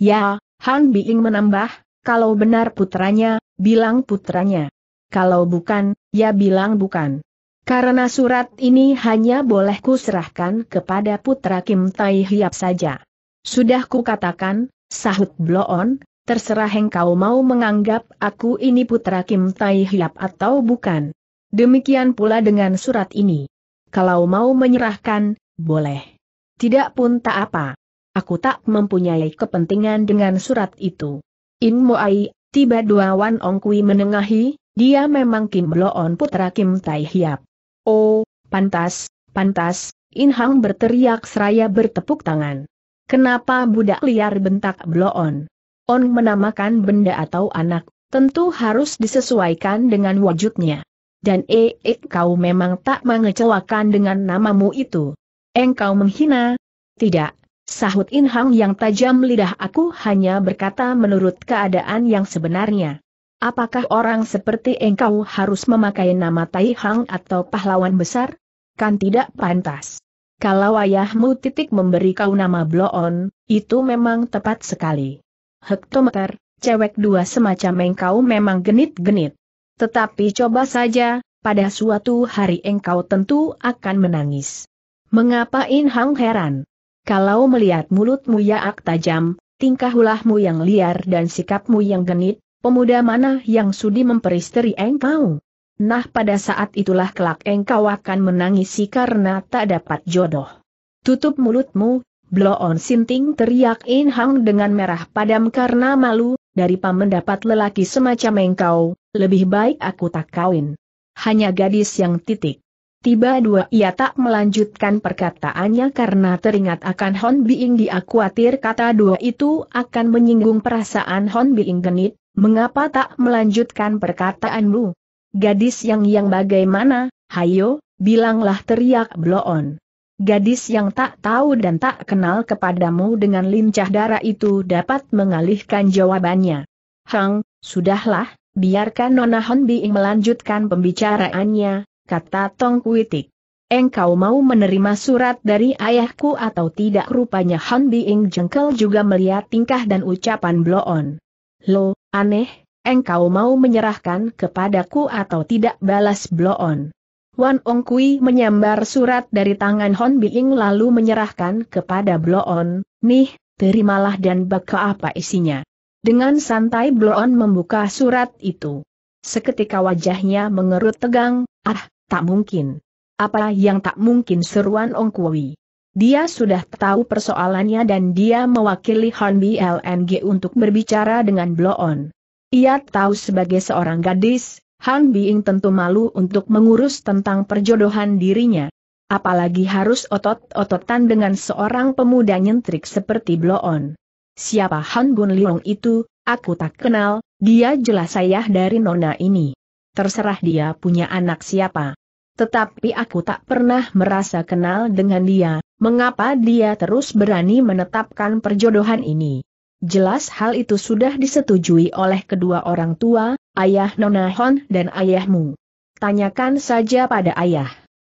Speaker 1: Ya, Han Biing menambah, kalau benar putranya, bilang putranya. Kalau bukan, ya bilang bukan. Karena surat ini hanya boleh kuserahkan kepada putra Kim Tai Hiap saja. Sudah kukatakan, sahut Bloon, terserah engkau mau menganggap aku ini putra Kim Tai Hiap atau bukan. Demikian pula dengan surat ini. Kalau mau menyerahkan, boleh. Tidak pun tak apa. Aku tak mempunyai kepentingan dengan surat itu. In Moai, tiba dua Wan Ong Kui menengahi, dia memang Kim Bloon putra Kim Tai Hiap. Oh, pantas, pantas, In Hang berteriak seraya bertepuk tangan. Kenapa budak liar bentak Bloon? On menamakan benda atau anak, tentu harus disesuaikan dengan wujudnya dan eh, eh, kau memang tak mengecewakan dengan namamu itu. Engkau menghina? Tidak, sahut Inhang yang tajam lidah aku hanya berkata menurut keadaan yang sebenarnya. Apakah orang seperti engkau harus memakai nama Tai Hang atau pahlawan besar? Kan tidak pantas. Kalau ayahmu titik memberi kau nama Bloon, itu memang tepat sekali. Hektometer, cewek dua semacam engkau memang genit-genit. Tetapi coba saja, pada suatu hari engkau tentu akan menangis. Mengapa In Hang heran? Kalau melihat mulutmu yaak tajam, tingkah ulahmu yang liar dan sikapmu yang genit, pemuda mana yang sudi memperisteri engkau? Nah pada saat itulah kelak engkau akan menangisi karena tak dapat jodoh. Tutup mulutmu, Bloon Sinting teriak In Hang dengan merah padam karena malu, dari mendapat lelaki semacam engkau, lebih baik aku tak kawin. Hanya gadis yang titik. Tiba dua ia tak melanjutkan perkataannya karena teringat akan Hon Biing dia khawatir kata dua itu akan menyinggung perasaan Hon Biing genit, mengapa tak melanjutkan perkataanmu? Gadis yang yang bagaimana, hayo, bilanglah teriak bloon. Gadis yang tak tahu dan tak kenal kepadamu dengan lincah darah itu dapat mengalihkan jawabannya. Hang, sudahlah, Biarkan Nona Honbiing melanjutkan pembicaraannya, kata Tong Kuitik. Engkau mau menerima surat dari ayahku atau tidak rupanya Hon Biing jengkel juga melihat tingkah dan ucapan Bloon. Lo, aneh, engkau mau menyerahkan kepadaku atau tidak balas Bloon. Wan Ong Kui menyambar surat dari tangan Hon Biing lalu menyerahkan kepada Bloon, nih, terimalah dan baka apa isinya. Dengan santai Bloon membuka surat itu. Seketika wajahnya mengerut tegang, ah, tak mungkin. Apa yang tak mungkin seruan Ong Kui. Dia sudah tahu persoalannya dan dia mewakili Han BLNG untuk berbicara dengan Bloon. Ia tahu sebagai seorang gadis, Han Biing tentu malu untuk mengurus tentang perjodohan dirinya. Apalagi harus otot-ototan dengan seorang pemuda nyentrik seperti Bloon. Siapa Han Bun Liong itu, aku tak kenal, dia jelas ayah dari nona ini. Terserah dia punya anak siapa. Tetapi aku tak pernah merasa kenal dengan dia, mengapa dia terus berani menetapkan perjodohan ini. Jelas hal itu sudah disetujui oleh kedua orang tua, ayah Nona Hon dan ayahmu. Tanyakan saja pada ayah.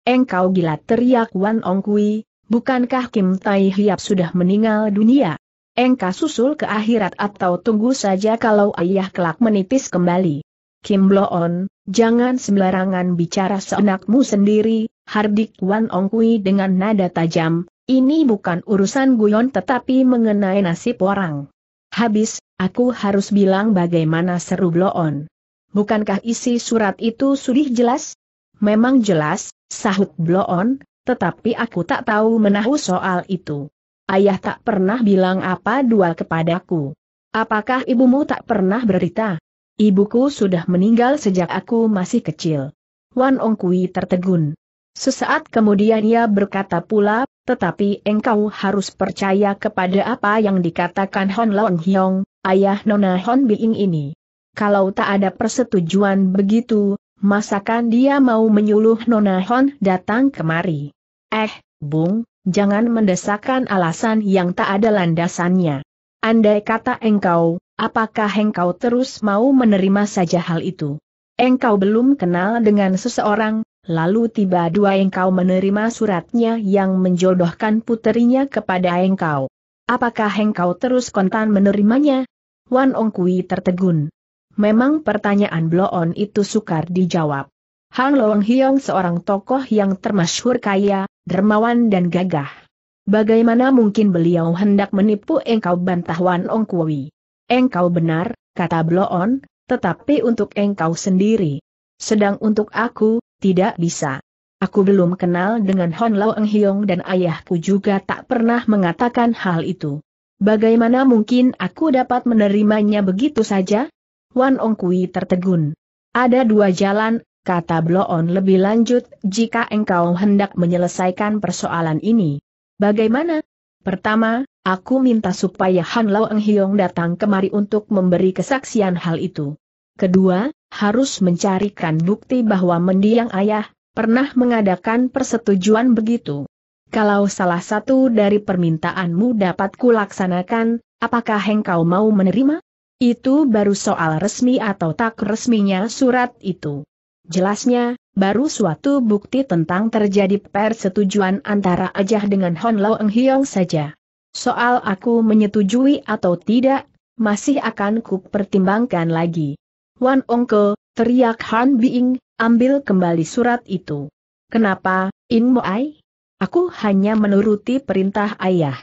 Speaker 1: Engkau gila teriak Wan Ong Kui, bukankah Kim Tai Hiap sudah meninggal dunia? Engka susul ke akhirat atau tunggu saja kalau ayah kelak menipis kembali. Kim Bloon, jangan sembarangan bicara seenakmu sendiri, Hardik Wan Ong Kui dengan nada tajam, ini bukan urusan guyon tetapi mengenai nasib orang. Habis, aku harus bilang bagaimana seru Bloon. Bukankah isi surat itu sudah jelas? Memang jelas, sahut Bloon, tetapi aku tak tahu menahu soal itu ayah tak pernah bilang apa dua kepadaku. Apakah ibumu tak pernah berita? Ibuku sudah meninggal sejak aku masih kecil. Wan Ong Kui tertegun. Sesaat kemudian ia berkata pula, tetapi engkau harus percaya kepada apa yang dikatakan Hon Long Hyong, ayah Nona Hon Bing ini. Kalau tak ada persetujuan begitu, masakan dia mau menyuluh Nona Hon datang kemari. Eh, Bung, jangan mendesakkan alasan yang tak ada landasannya. Andai kata engkau, apakah engkau terus mau menerima saja hal itu? Engkau belum kenal dengan seseorang, lalu tiba dua engkau menerima suratnya yang menjodohkan puterinya kepada engkau. Apakah engkau terus kontan menerimanya? Wan Onkui tertegun. Memang pertanyaan bloon itu sukar dijawab. Hang Long Hiong seorang tokoh yang termasyhur kaya, dermawan dan gagah. Bagaimana mungkin beliau hendak menipu engkau bantah Wan Ong Kui? Engkau benar, kata Bloon, tetapi untuk engkau sendiri. Sedang untuk aku, tidak bisa. Aku belum kenal dengan Hon Lao Eng Hiong dan ayahku juga tak pernah mengatakan hal itu. Bagaimana mungkin aku dapat menerimanya begitu saja? Wan Ong Kui tertegun. Ada dua jalan, kata Bloon lebih lanjut, jika engkau hendak menyelesaikan persoalan ini. Bagaimana? Pertama, aku minta supaya Han Lao Eng Hiong datang kemari untuk memberi kesaksian hal itu. Kedua, harus mencarikan bukti bahwa mendiang ayah, pernah mengadakan persetujuan begitu. Kalau salah satu dari permintaanmu dapat kulaksanakan, apakah engkau mau menerima? Itu baru soal resmi atau tak resminya surat itu. Jelasnya, baru suatu bukti tentang terjadi persetujuan antara Ajah dengan Hon Lo Eng Hiong saja. Soal aku menyetujui atau tidak, masih akan ku pertimbangkan lagi. Wan Ongke, teriak Han Biing, ambil kembali surat itu. Kenapa, In Moai? Aku hanya menuruti perintah ayah.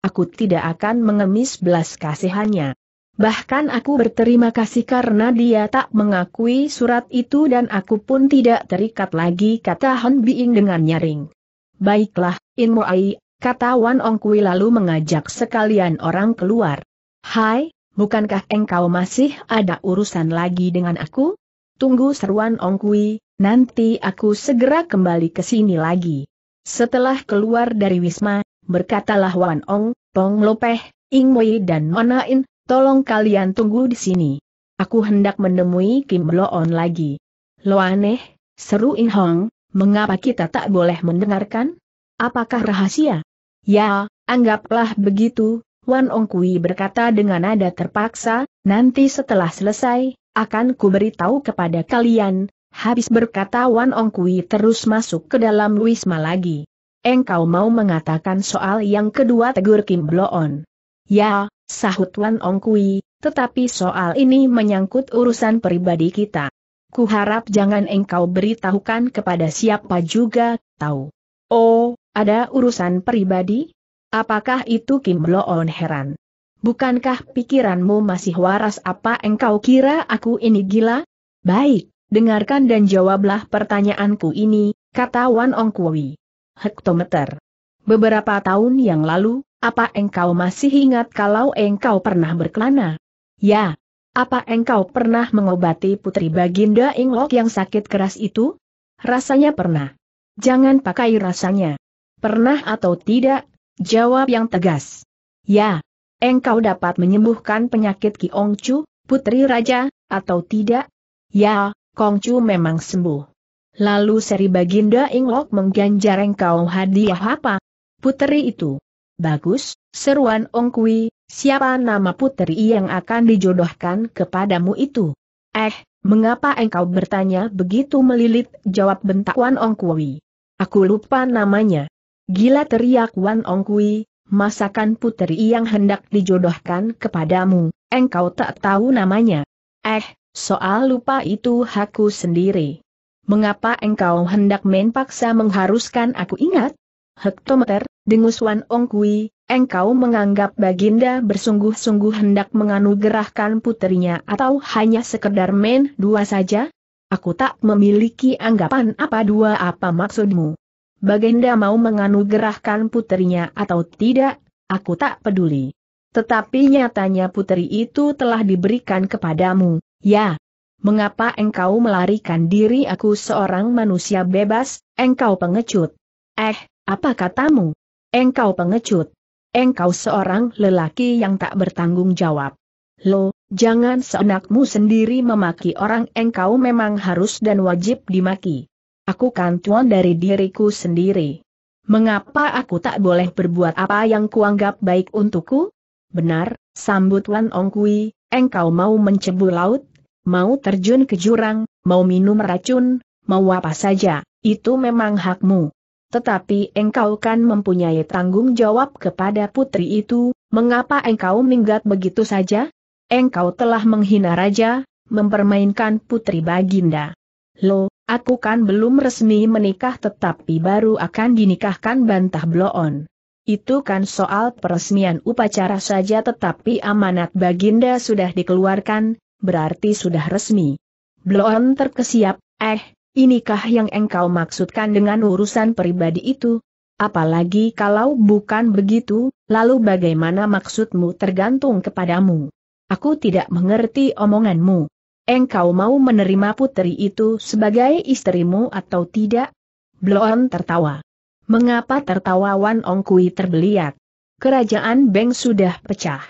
Speaker 1: Aku tidak akan mengemis belas kasihannya. Bahkan aku berterima kasih karena dia tak mengakui surat itu dan aku pun tidak terikat lagi kata Hon Biing dengan nyaring. Baiklah, In Moai, kata Wan Ong Kui lalu mengajak sekalian orang keluar. Hai, bukankah engkau masih ada urusan lagi dengan aku? Tunggu seruan Ong Kui, nanti aku segera kembali ke sini lagi. Setelah keluar dari Wisma, berkatalah Wan Ong, Tong Lopeh, Ing Moi dan Nona In, Tolong kalian tunggu di sini. Aku hendak menemui Kim Loon lagi. Lo aneh, seru In Hong, mengapa kita tak boleh mendengarkan? Apakah rahasia? Ya, anggaplah begitu, Wan Ong Kui berkata dengan nada terpaksa, nanti setelah selesai, akan ku beritahu kepada kalian, Habis berkata Wan Ong Kui terus masuk ke dalam Wisma lagi. Engkau mau mengatakan soal yang kedua tegur Kim Bloon. Ya, sahut Wan Ong Kui, tetapi soal ini menyangkut urusan pribadi kita. Kuharap jangan engkau beritahukan kepada siapa juga, tahu. Oh, ada urusan pribadi? Apakah itu Kim On heran? Bukankah pikiranmu masih waras apa engkau kira aku ini gila? Baik, dengarkan dan jawablah pertanyaanku ini, kata Wan Ong Kui. Hektometer. Beberapa tahun yang lalu, apa engkau masih ingat kalau engkau pernah berkelana? Ya. Apa engkau pernah mengobati putri Baginda Inglok yang sakit keras itu? Rasanya pernah. Jangan pakai rasanya. Pernah atau tidak, jawab yang tegas. Ya. Engkau dapat menyembuhkan penyakit Ki Kiongcu, putri raja, atau tidak? Ya, Kongcu memang sembuh. Lalu seri Baginda Inglok mengganjar engkau hadiah apa? Putri itu. Bagus, seruan Ong Kui, siapa nama puteri yang akan dijodohkan kepadamu itu? Eh, mengapa engkau bertanya begitu melilit? Jawab bentak Wan Ong Kui. Aku lupa namanya. Gila teriak Wan Ong Kui, masakan puteri yang hendak dijodohkan kepadamu, engkau tak tahu namanya. Eh, soal lupa itu aku sendiri. Mengapa engkau hendak main paksa mengharuskan aku ingat? Hektometer, Dengus Wan Ong Kui, engkau menganggap Baginda bersungguh-sungguh hendak menganugerahkan putrinya atau hanya sekedar main dua saja? Aku tak memiliki anggapan apa dua apa maksudmu. Baginda mau menganugerahkan putrinya atau tidak, aku tak peduli. Tetapi nyatanya putri itu telah diberikan kepadamu, ya. Mengapa engkau melarikan diri aku seorang manusia bebas, engkau pengecut? Eh, apa katamu? Engkau pengecut. Engkau seorang lelaki yang tak bertanggung jawab. Lo, jangan seenakmu sendiri memaki orang engkau memang harus dan wajib dimaki. Aku kan tuan dari diriku sendiri. Mengapa aku tak boleh berbuat apa yang kuanggap baik untukku? Benar, sambut Wan Ong Kui, engkau mau mencebur laut, mau terjun ke jurang, mau minum racun, mau apa saja, itu memang hakmu tetapi engkau kan mempunyai tanggung jawab kepada putri itu, mengapa engkau minggat begitu saja? Engkau telah menghina raja, mempermainkan putri baginda. Lo, aku kan belum resmi menikah tetapi baru akan dinikahkan bantah bloon. Itu kan soal peresmian upacara saja tetapi amanat baginda sudah dikeluarkan, berarti sudah resmi. Bloon terkesiap, eh, Inikah yang engkau maksudkan dengan urusan pribadi itu? Apalagi kalau bukan begitu, lalu bagaimana maksudmu tergantung kepadamu? Aku tidak mengerti omonganmu. Engkau mau menerima putri itu sebagai istrimu atau tidak? Bloon tertawa. Mengapa tertawa Wan Ongkui terbeliak? Kerajaan Beng sudah pecah.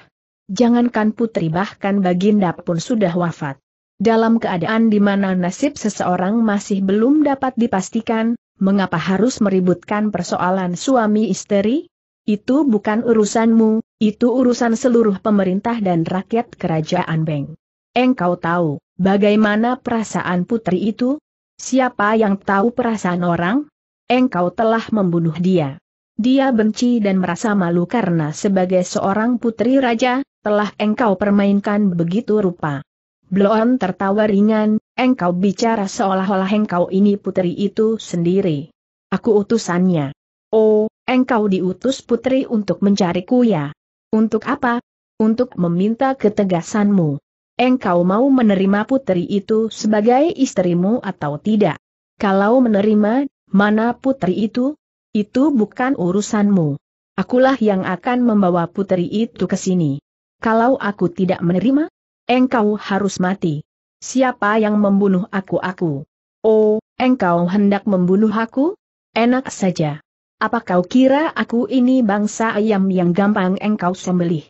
Speaker 1: Jangankan putri bahkan baginda pun sudah wafat. Dalam keadaan di mana nasib seseorang masih belum dapat dipastikan, mengapa harus meributkan persoalan suami istri? Itu bukan urusanmu, itu urusan seluruh pemerintah dan rakyat kerajaan Beng. Engkau tahu, bagaimana perasaan putri itu? Siapa yang tahu perasaan orang? Engkau telah membunuh dia. Dia benci dan merasa malu karena sebagai seorang putri raja, telah engkau permainkan begitu rupa. Bloon tertawa ringan, engkau bicara seolah-olah engkau ini putri itu sendiri. Aku utusannya. Oh, engkau diutus putri untuk mencariku ya. Untuk apa? Untuk meminta ketegasanmu. Engkau mau menerima putri itu sebagai istrimu atau tidak? Kalau menerima, mana putri itu? Itu bukan urusanmu. Akulah yang akan membawa putri itu ke sini. Kalau aku tidak menerima, Engkau harus mati. Siapa yang membunuh aku-aku? Oh, engkau hendak membunuh aku? Enak saja. Apa kau kira aku ini bangsa ayam yang gampang engkau sembelih?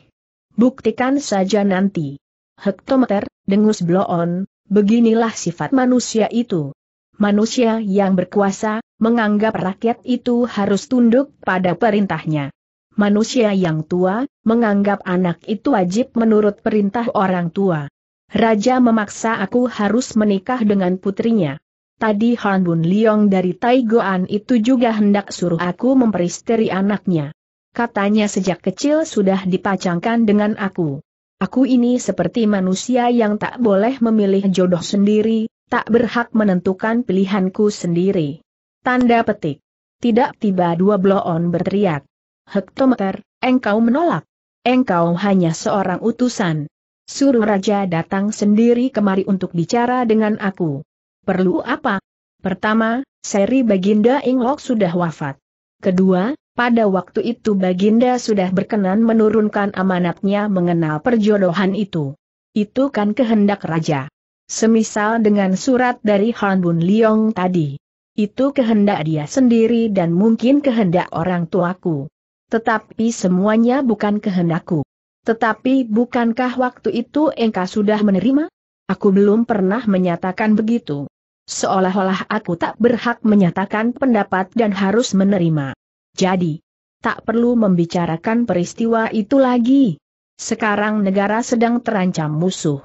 Speaker 1: Buktikan saja nanti. Hektometer, dengus bloon, beginilah sifat manusia itu. Manusia yang berkuasa, menganggap rakyat itu harus tunduk pada perintahnya manusia yang tua, menganggap anak itu wajib menurut perintah orang tua. Raja memaksa aku harus menikah dengan putrinya. Tadi Han Bun Liong dari Taigoan itu juga hendak suruh aku memperisteri anaknya. Katanya sejak kecil sudah dipacangkan dengan aku. Aku ini seperti manusia yang tak boleh memilih jodoh sendiri, tak berhak menentukan pilihanku sendiri. Tanda petik. Tidak tiba dua bloon berteriak hektometer, engkau menolak. Engkau hanya seorang utusan. Suruh raja datang sendiri kemari untuk bicara dengan aku. Perlu apa? Pertama, seri Baginda Inglok sudah wafat. Kedua, pada waktu itu Baginda sudah berkenan menurunkan amanatnya mengenal perjodohan itu. Itu kan kehendak raja. Semisal dengan surat dari Han Bun Liong tadi. Itu kehendak dia sendiri dan mungkin kehendak orang tuaku. Tetapi semuanya bukan kehendakku. Tetapi bukankah waktu itu engkau sudah menerima? Aku belum pernah menyatakan begitu. Seolah-olah aku tak berhak menyatakan pendapat dan harus menerima. Jadi, tak perlu membicarakan peristiwa itu lagi. Sekarang negara sedang terancam musuh.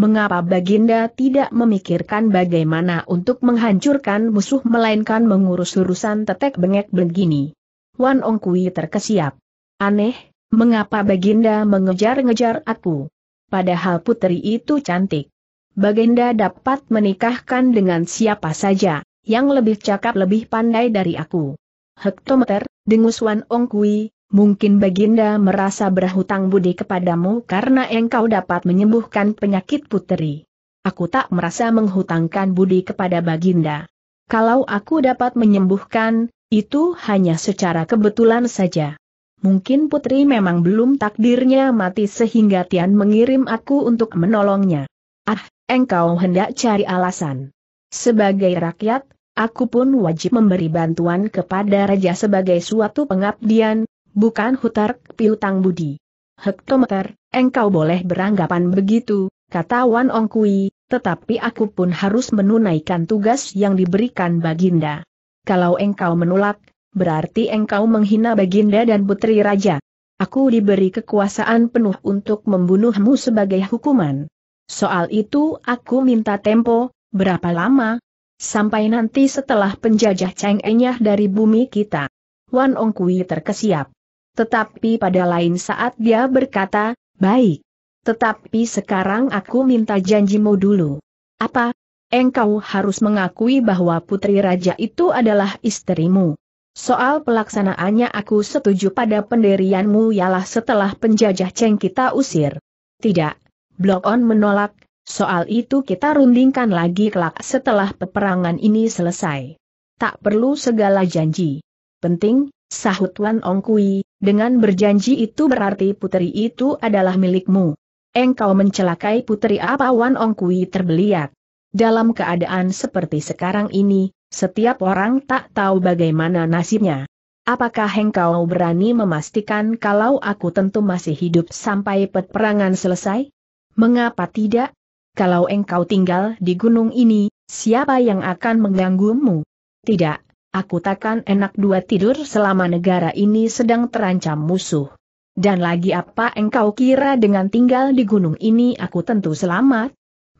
Speaker 1: Mengapa Baginda tidak memikirkan bagaimana untuk menghancurkan musuh melainkan mengurus urusan tetek bengek begini? Wan Ong Kui terkesiap. Aneh, mengapa Baginda mengejar-ngejar aku? Padahal putri itu cantik. Baginda dapat menikahkan dengan siapa saja, yang lebih cakap lebih pandai dari aku. Hektometer, dengus Wan Ong Kui, mungkin Baginda merasa berhutang budi kepadamu karena engkau dapat menyembuhkan penyakit putri. Aku tak merasa menghutangkan budi kepada Baginda. Kalau aku dapat menyembuhkan, itu hanya secara kebetulan saja. Mungkin putri memang belum takdirnya mati sehingga Tian mengirim aku untuk menolongnya. Ah, engkau hendak cari alasan. Sebagai rakyat, aku pun wajib memberi bantuan kepada raja sebagai suatu pengabdian, bukan hutar piutang budi. Hektometer, engkau boleh beranggapan begitu, kata Wan Ongkui, tetapi aku pun harus menunaikan tugas yang diberikan baginda kalau engkau menolak, berarti engkau menghina Baginda dan Putri Raja. Aku diberi kekuasaan penuh untuk membunuhmu sebagai hukuman. Soal itu aku minta tempo, berapa lama? Sampai nanti setelah penjajah Cheng Enyah dari bumi kita. Wan Ong Kui terkesiap. Tetapi pada lain saat dia berkata, baik. Tetapi sekarang aku minta janjimu dulu. Apa, engkau harus mengakui bahwa putri raja itu adalah istrimu. Soal pelaksanaannya aku setuju pada pendirianmu ialah setelah penjajah Ceng kita usir. Tidak, Blok On menolak, soal itu kita rundingkan lagi kelak setelah peperangan ini selesai. Tak perlu segala janji. Penting, sahut Wan Ong Kui, dengan berjanji itu berarti putri itu adalah milikmu. Engkau mencelakai putri apa Wan Ong Kui terbeliak. Dalam keadaan seperti sekarang ini, setiap orang tak tahu bagaimana nasibnya. Apakah engkau berani memastikan kalau aku tentu masih hidup sampai peperangan selesai? Mengapa tidak? Kalau engkau tinggal di gunung ini, siapa yang akan mengganggumu? Tidak, aku takkan enak dua tidur selama negara ini sedang terancam musuh. Dan lagi apa engkau kira dengan tinggal di gunung ini aku tentu selamat?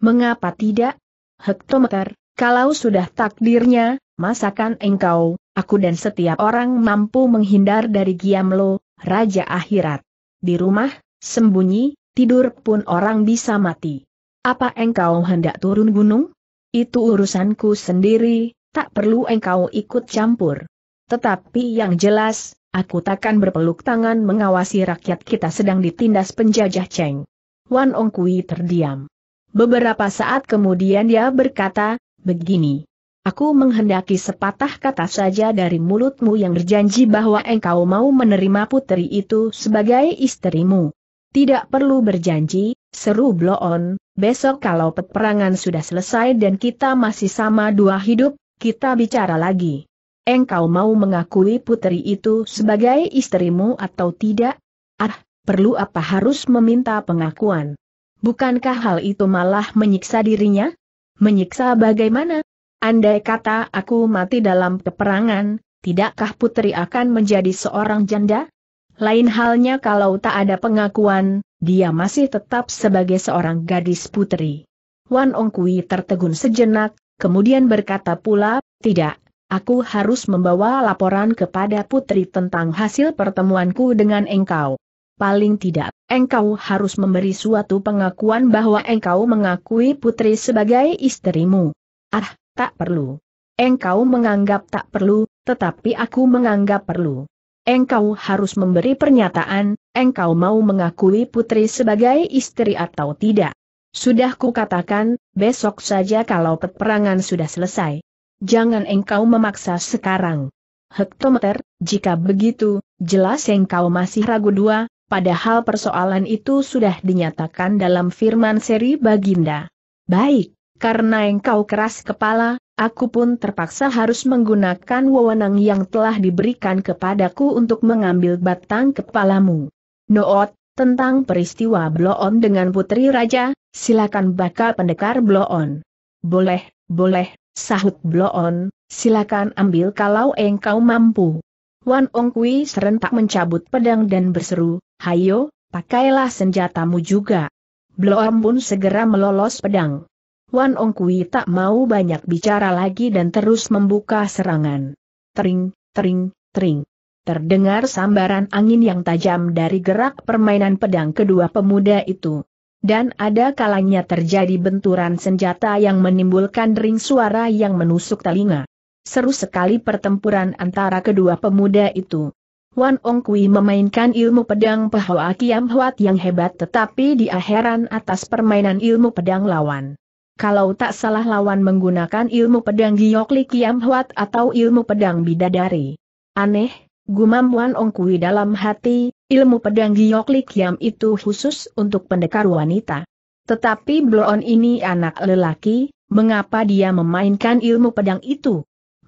Speaker 1: Mengapa tidak? hektometer, kalau sudah takdirnya, masakan engkau, aku dan setiap orang mampu menghindar dari Giamlo, Raja Akhirat. Di rumah, sembunyi, tidur pun orang bisa mati. Apa engkau hendak turun gunung? Itu urusanku sendiri, tak perlu engkau ikut campur. Tetapi yang jelas, aku takkan berpeluk tangan mengawasi rakyat kita sedang ditindas penjajah Cheng. Wan Kui terdiam. Beberapa saat kemudian dia berkata, begini. Aku menghendaki sepatah kata saja dari mulutmu yang berjanji bahwa engkau mau menerima putri itu sebagai istrimu. Tidak perlu berjanji, seru Bloon, besok kalau peperangan sudah selesai dan kita masih sama dua hidup, kita bicara lagi. Engkau mau mengakui putri itu sebagai istrimu atau tidak? Ah, perlu apa harus meminta pengakuan? Bukankah hal itu malah menyiksa dirinya? Menyiksa bagaimana? Andai kata aku mati dalam peperangan, tidakkah putri akan menjadi seorang janda? Lain halnya kalau tak ada pengakuan, dia masih tetap sebagai seorang gadis putri. Wan Ong Kui tertegun sejenak, kemudian berkata pula, tidak, aku harus membawa laporan kepada putri tentang hasil pertemuanku dengan engkau paling tidak, engkau harus memberi suatu pengakuan bahwa engkau mengakui putri sebagai istrimu. Ah, tak perlu. Engkau menganggap tak perlu, tetapi aku menganggap perlu. Engkau harus memberi pernyataan, engkau mau mengakui putri sebagai istri atau tidak. Sudah kukatakan, besok saja kalau peperangan sudah selesai. Jangan engkau memaksa sekarang. Hektometer, jika begitu, jelas engkau masih ragu dua, padahal persoalan itu sudah dinyatakan dalam firman seri Baginda. Baik, karena engkau keras kepala, aku pun terpaksa harus menggunakan wewenang yang telah diberikan kepadaku untuk mengambil batang kepalamu. Noot, tentang peristiwa Bloon dengan Putri Raja, silakan bakal pendekar Bloon. Boleh, boleh, sahut Bloon, silakan ambil kalau engkau mampu. Wan Ong Kui serentak mencabut pedang dan berseru, Hayo, pakailah senjatamu juga. Bloam pun segera melolos pedang. Wan Ong Kui tak mau banyak bicara lagi dan terus membuka serangan. Tering, tering, tering. Terdengar sambaran angin yang tajam dari gerak permainan pedang kedua pemuda itu. Dan ada kalanya terjadi benturan senjata yang menimbulkan ring suara yang menusuk telinga. Seru sekali pertempuran antara kedua pemuda itu. Wan Ong Kui memainkan ilmu pedang Pahoa Kiam Huat yang hebat tetapi dia heran atas permainan ilmu pedang lawan. Kalau tak salah lawan menggunakan ilmu pedang Giokli Kiam Huat atau ilmu pedang Bidadari. Aneh, gumam Wan Ong Kui dalam hati, ilmu pedang Giokli Kiam itu khusus untuk pendekar wanita. Tetapi Bloon ini anak lelaki, mengapa dia memainkan ilmu pedang itu?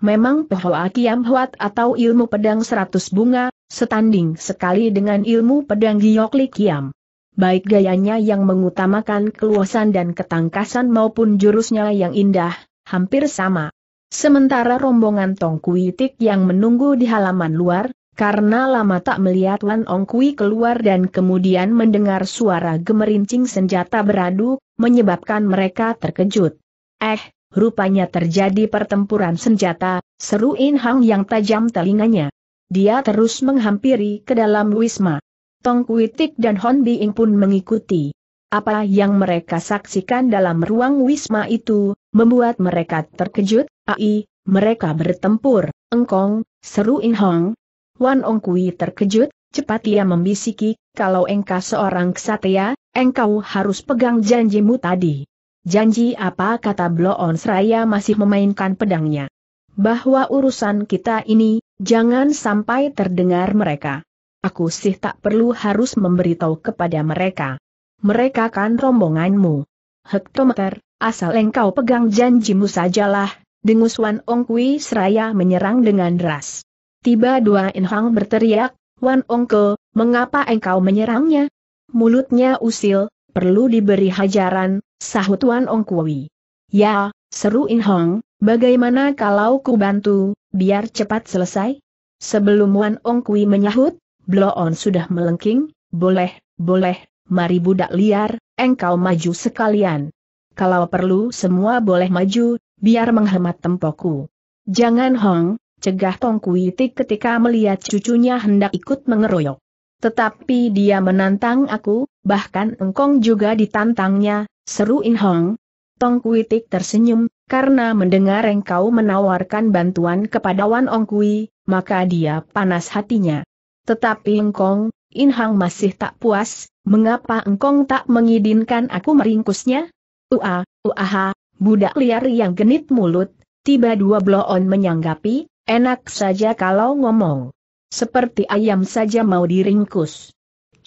Speaker 1: memang Pehoa Kiam Huat atau ilmu pedang seratus bunga, setanding sekali dengan ilmu pedang Giokli Kiam. Baik gayanya yang mengutamakan keluasan dan ketangkasan maupun jurusnya yang indah, hampir sama. Sementara rombongan Tong Kui Tik yang menunggu di halaman luar, karena lama tak melihat Lan Ong Kui keluar dan kemudian mendengar suara gemerincing senjata beradu, menyebabkan mereka terkejut. Eh, Rupanya terjadi pertempuran senjata, seru In Hang yang tajam telinganya. Dia terus menghampiri ke dalam Wisma. Tong Kuitik dan Hon Biing pun mengikuti. Apa yang mereka saksikan dalam ruang Wisma itu, membuat mereka terkejut, ai, mereka bertempur, engkong, seru In Hang. Wan Ong Kui terkejut, cepat ia membisiki, kalau engkau seorang ksatria, engkau harus pegang janjimu tadi. Janji apa kata Bloon Seraya masih memainkan pedangnya. Bahwa urusan kita ini, jangan sampai terdengar mereka. Aku sih tak perlu harus memberitahu kepada mereka. Mereka kan rombonganmu. Hektometer, asal engkau pegang janjimu sajalah, dengus Wan Ong Kui seraya menyerang dengan deras. Tiba dua Inhang berteriak, Wan Ong Ke, mengapa engkau menyerangnya? Mulutnya usil, perlu diberi hajaran, sahut Wan Ong Kui. Ya, seru In Hong, bagaimana kalau ku bantu, biar cepat selesai? Sebelum Wan Ong Kui menyahut, Bloon sudah melengking, boleh, boleh, mari budak liar, engkau maju sekalian. Kalau perlu semua boleh maju, biar menghemat tempoku. Jangan Hong, cegah Tong Tik ketika melihat cucunya hendak ikut mengeroyok. Tetapi dia menantang aku, bahkan engkong juga ditantangnya, Seru In Hong. Tong Kui Tik tersenyum, karena mendengar engkau menawarkan bantuan kepada Wan Ong Kui, maka dia panas hatinya. Tetapi engkong, In Hong masih tak puas, mengapa engkong tak mengizinkan aku meringkusnya? Ua, uaha, budak liar yang genit mulut, tiba dua bloon menyanggapi, enak saja kalau ngomong. Seperti ayam saja mau diringkus.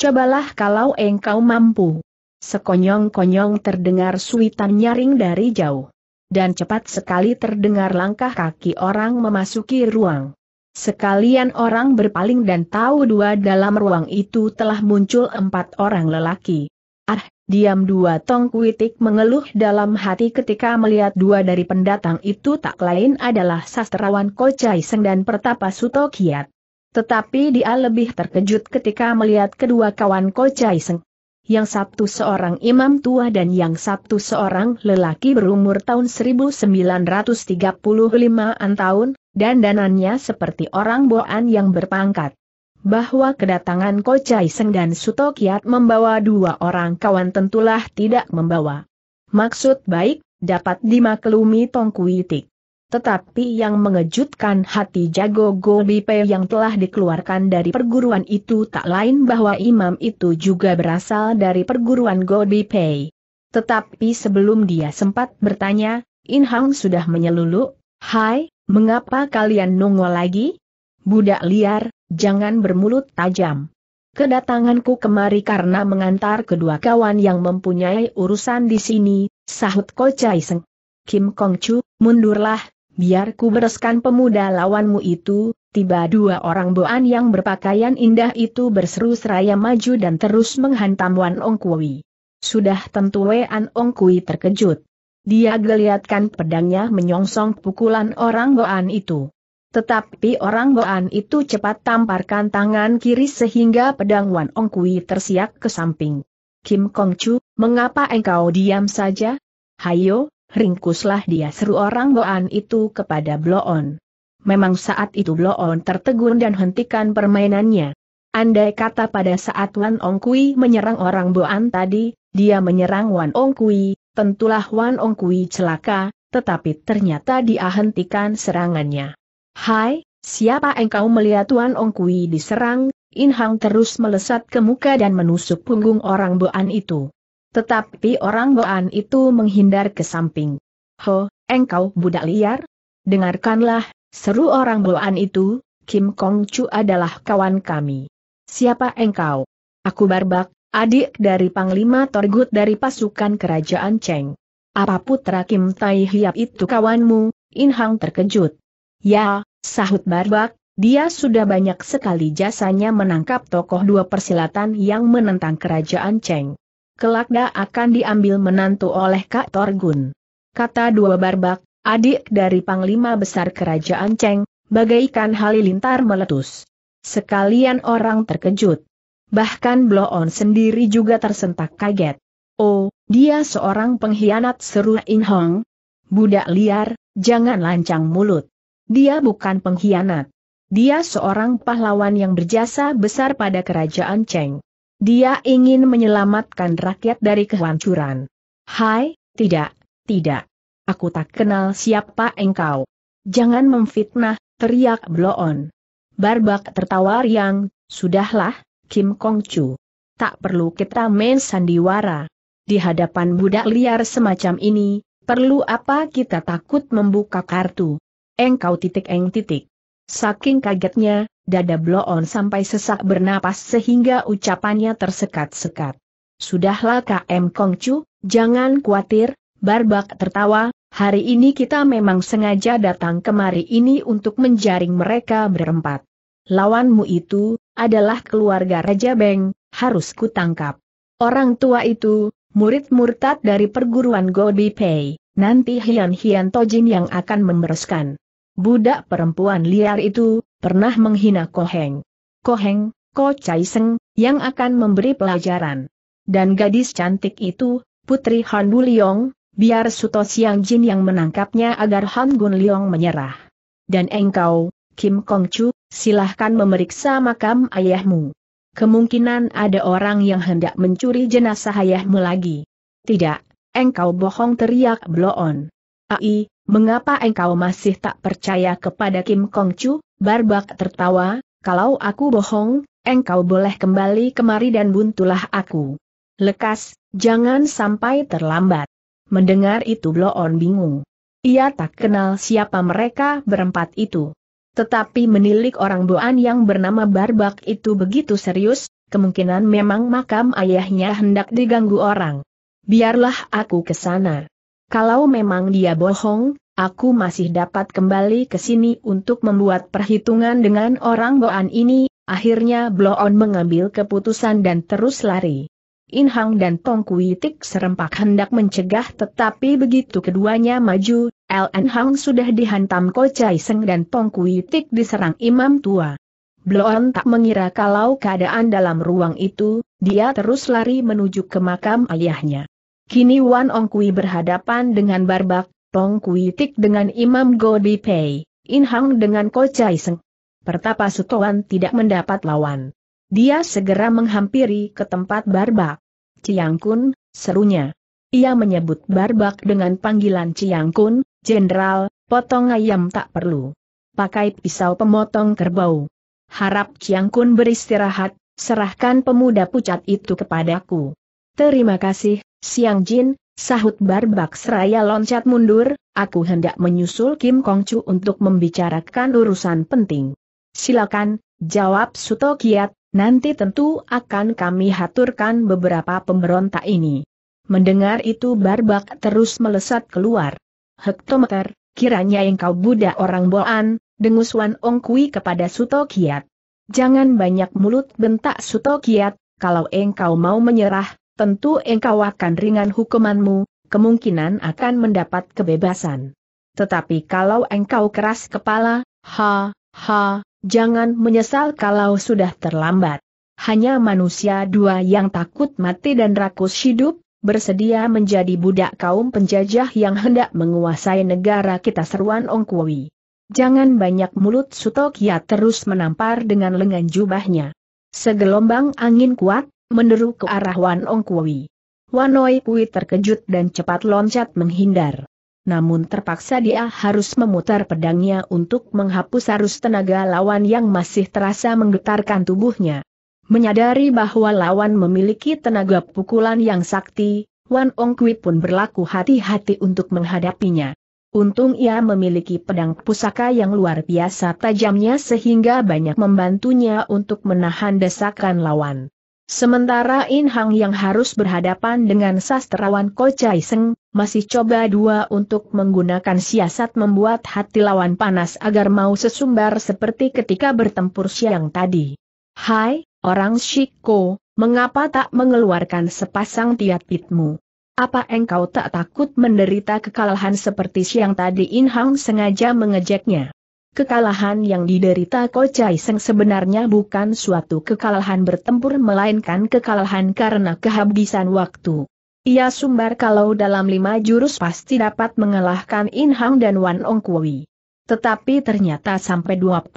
Speaker 1: Cobalah kalau engkau mampu. Sekonyong-konyong terdengar suitan nyaring dari jauh. Dan cepat sekali terdengar langkah kaki orang memasuki ruang. Sekalian orang berpaling dan tahu dua dalam ruang itu telah muncul empat orang lelaki. Ah, diam dua tong kuitik mengeluh dalam hati ketika melihat dua dari pendatang itu tak lain adalah sastrawan Kocai Seng dan Pertapa Sutokiat. Tetapi dia lebih terkejut ketika melihat kedua kawan Kocai Seng yang satu seorang imam tua dan yang satu seorang lelaki berumur tahun 1935 an tahun, dan danannya seperti orang boan yang berpangkat. Bahwa kedatangan Kocai Seng dan Suto Kiat membawa dua orang kawan tentulah tidak membawa. Maksud baik, dapat dimaklumi Tongkuitik. Tetapi yang mengejutkan hati Jago Gobipe yang telah dikeluarkan dari perguruan itu tak lain bahwa imam itu juga berasal dari perguruan Gobipe. Tetapi sebelum dia sempat bertanya, In Hang sudah menyeluluk, Hai, mengapa kalian nunggu lagi? Budak liar, jangan bermulut tajam. Kedatanganku kemari karena mengantar kedua kawan yang mempunyai urusan di sini, sahut Chai Seng. Kim Chu, mundurlah, biar ku bereskan pemuda lawanmu itu, tiba dua orang boan yang berpakaian indah itu berseru seraya maju dan terus menghantam Wan Ong Kui. Sudah tentu Wan Ong Kui terkejut. Dia geliatkan pedangnya menyongsong pukulan orang boan itu. Tetapi orang boan itu cepat tamparkan tangan kiri sehingga pedang Wan Ong Kui tersiak ke samping. Kim Kong Chu, mengapa engkau diam saja? Hayo, ringkuslah dia seru orang Boan itu kepada Bloon. Memang saat itu Bloon tertegun dan hentikan permainannya. Andai kata pada saat Wan Ong Kui menyerang orang Boan tadi, dia menyerang Wan Ong Kui, tentulah Wan Ong Kui celaka, tetapi ternyata dia hentikan serangannya. Hai, siapa engkau melihat Wan Ong Kui diserang? Inhang terus melesat ke muka dan menusuk punggung orang Boan itu. Tetapi orang Goan itu menghindar ke samping. Ho, engkau budak liar? Dengarkanlah, seru orang Goan itu, Kim Kong Chu adalah kawan kami. Siapa engkau? Aku Barbak, adik dari Panglima Torgut dari pasukan kerajaan Cheng. Apa putra Kim Tai Hiap itu kawanmu? In Hang terkejut. Ya, sahut Barbak, dia sudah banyak sekali jasanya menangkap tokoh dua persilatan yang menentang kerajaan Cheng. Kelakda akan diambil menantu oleh Kak Torgun. Kata dua barbak, adik dari Panglima Besar Kerajaan Cheng, bagaikan halilintar meletus. Sekalian orang terkejut. Bahkan Bloon sendiri juga tersentak kaget. Oh, dia seorang pengkhianat seru In Hong. Budak liar, jangan lancang mulut. Dia bukan pengkhianat. Dia seorang pahlawan yang berjasa besar pada kerajaan Cheng. Dia ingin menyelamatkan rakyat dari kehancuran. Hai, tidak, tidak. Aku tak kenal siapa engkau. Jangan memfitnah, teriak Bloon. Barbak tertawa riang, sudahlah, Kim Kong Chu. Tak perlu kita main sandiwara. Di hadapan budak liar semacam ini, perlu apa kita takut membuka kartu? Engkau titik eng titik. Saking kagetnya, dada bloon sampai sesak bernapas sehingga ucapannya tersekat-sekat. Sudahlah KM Kongcu, jangan khawatir, Barbak tertawa, hari ini kita memang sengaja datang kemari ini untuk menjaring mereka berempat. Lawanmu itu, adalah keluarga Raja Beng, harus kutangkap. Orang tua itu, murid murtad dari perguruan Gobi Pei, nanti Hian Hian Tojin yang akan membereskan. Budak perempuan liar itu, pernah menghina Koheng. Koheng, Ko Chai Seng, yang akan memberi pelajaran. Dan gadis cantik itu, Putri Han Liong, biar Suto Siang Jin yang menangkapnya agar Han Gun Liong menyerah. Dan engkau, Kim Kong Chu, silahkan memeriksa makam ayahmu. Kemungkinan ada orang yang hendak mencuri jenazah ayahmu lagi. Tidak, engkau bohong teriak Bloon. Ai, Mengapa engkau masih tak percaya kepada Kim Kong Chu? Barbak tertawa, kalau aku bohong, engkau boleh kembali kemari dan buntulah aku. Lekas, jangan sampai terlambat. Mendengar itu Bloon bingung. Ia tak kenal siapa mereka berempat itu. Tetapi menilik orang Boan yang bernama Barbak itu begitu serius, kemungkinan memang makam ayahnya hendak diganggu orang. Biarlah aku ke sana. Kalau memang dia bohong, aku masih dapat kembali ke sini untuk membuat perhitungan dengan orang Boan ini, akhirnya Bloon mengambil keputusan dan terus lari. Inhang dan Tong Kuitik serempak hendak mencegah tetapi begitu keduanya maju, Ln Hang sudah dihantam Ko Chai Seng dan Tong Kuitik diserang imam tua. Bloon tak mengira kalau keadaan dalam ruang itu, dia terus lari menuju ke makam ayahnya. Kini Wan Ong Kui berhadapan dengan Barbak, Tong Kui Tik dengan Imam Go Inhang Pei, In Hang dengan Ko Chai Seng. Pertapa Sutoan tidak mendapat lawan. Dia segera menghampiri ke tempat Barbak. Ciang Kun, serunya. Ia menyebut Barbak dengan panggilan Ciang Kun, Jenderal, potong ayam tak perlu. Pakai pisau pemotong kerbau. Harap Ciang Kun beristirahat, serahkan pemuda pucat itu kepadaku. Terima kasih, Siang Jin, sahut Barbak Seraya loncat mundur, aku hendak menyusul Kim Kongcu untuk membicarakan urusan penting. Silakan, jawab Suto Kiat, nanti tentu akan kami haturkan beberapa pemberontak ini. Mendengar itu Barbak terus melesat keluar. Hektometer, kiranya engkau budak orang boan, dengus Wan Ong Kui kepada Suto Kiat. Jangan banyak mulut bentak Suto Kiat, kalau engkau mau menyerah, tentu engkau akan ringan hukumanmu, kemungkinan akan mendapat kebebasan. Tetapi kalau engkau keras kepala, ha, ha, jangan menyesal kalau sudah terlambat. Hanya manusia dua yang takut mati dan rakus hidup, bersedia menjadi budak kaum penjajah yang hendak menguasai negara kita seruan ongkowi. Jangan banyak mulut Sutokia terus menampar dengan lengan jubahnya. Segelombang angin kuat, menderu ke arah Wan Ong Kui. Wan Oi Kui terkejut dan cepat loncat menghindar. Namun terpaksa dia harus memutar pedangnya untuk menghapus arus tenaga lawan yang masih terasa menggetarkan tubuhnya. Menyadari bahwa lawan memiliki tenaga pukulan yang sakti, Wan Ong Kui pun berlaku hati-hati untuk menghadapinya. Untung ia memiliki pedang pusaka yang luar biasa tajamnya sehingga banyak membantunya untuk menahan desakan lawan. Sementara In Hang yang harus berhadapan dengan sastrawan Ko Chai Seng, masih coba dua untuk menggunakan siasat membuat hati lawan panas agar mau sesumbar seperti ketika bertempur siang tadi. Hai, orang Shiko, mengapa tak mengeluarkan sepasang tiat pitmu? Apa engkau tak takut menderita kekalahan seperti siang tadi In Hang sengaja mengejeknya? Kekalahan yang diderita Ko Chai Seng sebenarnya bukan suatu kekalahan bertempur melainkan kekalahan karena kehabisan waktu. Ia sumbar kalau dalam lima jurus pasti dapat mengalahkan In Hang dan Wan Ong Kui. Tetapi ternyata sampai 25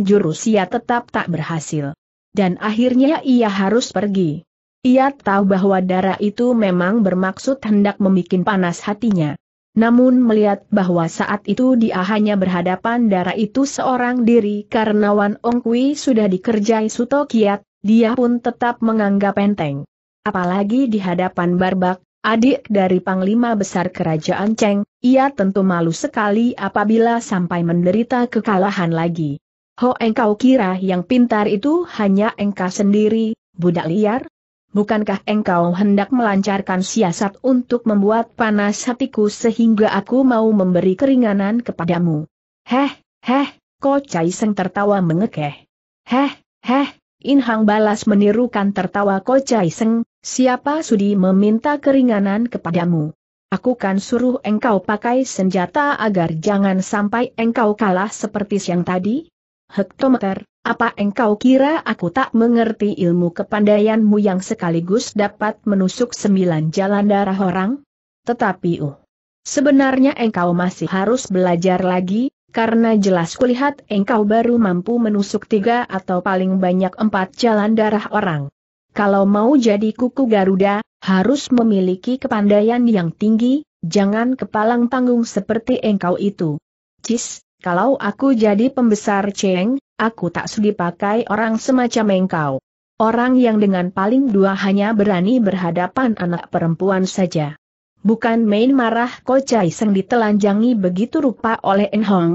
Speaker 1: jurus ia tetap tak berhasil. Dan akhirnya ia harus pergi. Ia tahu bahwa darah itu memang bermaksud hendak membuat panas hatinya. Namun melihat bahwa saat itu dia hanya berhadapan darah itu seorang diri karena Wan Ong Kui sudah dikerjai Suto Kiat, dia pun tetap menganggap enteng. Apalagi di hadapan Barbak, adik dari Panglima Besar Kerajaan Cheng, ia tentu malu sekali apabila sampai menderita kekalahan lagi. Ho engkau kira yang pintar itu hanya engkau sendiri, budak liar? Bukankah engkau hendak melancarkan siasat untuk membuat panas hatiku sehingga aku mau memberi keringanan kepadamu? Heh, heh, Chai Seng tertawa mengekeh. Heh, heh, In Hang balas menirukan tertawa Chai Seng, siapa sudi meminta keringanan kepadamu? Aku kan suruh engkau pakai senjata agar jangan sampai engkau kalah seperti siang tadi? Hektometer, apa engkau kira aku tak mengerti ilmu kepandaianmu yang sekaligus dapat menusuk sembilan jalan darah orang? Tetapi uh, sebenarnya engkau masih harus belajar lagi, karena jelas kulihat engkau baru mampu menusuk tiga atau paling banyak empat jalan darah orang. Kalau mau jadi kuku Garuda, harus memiliki kepandaian yang tinggi, jangan kepalang tanggung seperti engkau itu. Cis, kalau aku jadi pembesar Cheng, Aku tak sudi pakai orang semacam engkau. Orang yang dengan paling dua hanya berani berhadapan anak perempuan saja. Bukan main marah Ko Chai Seng ditelanjangi begitu rupa oleh En Hong.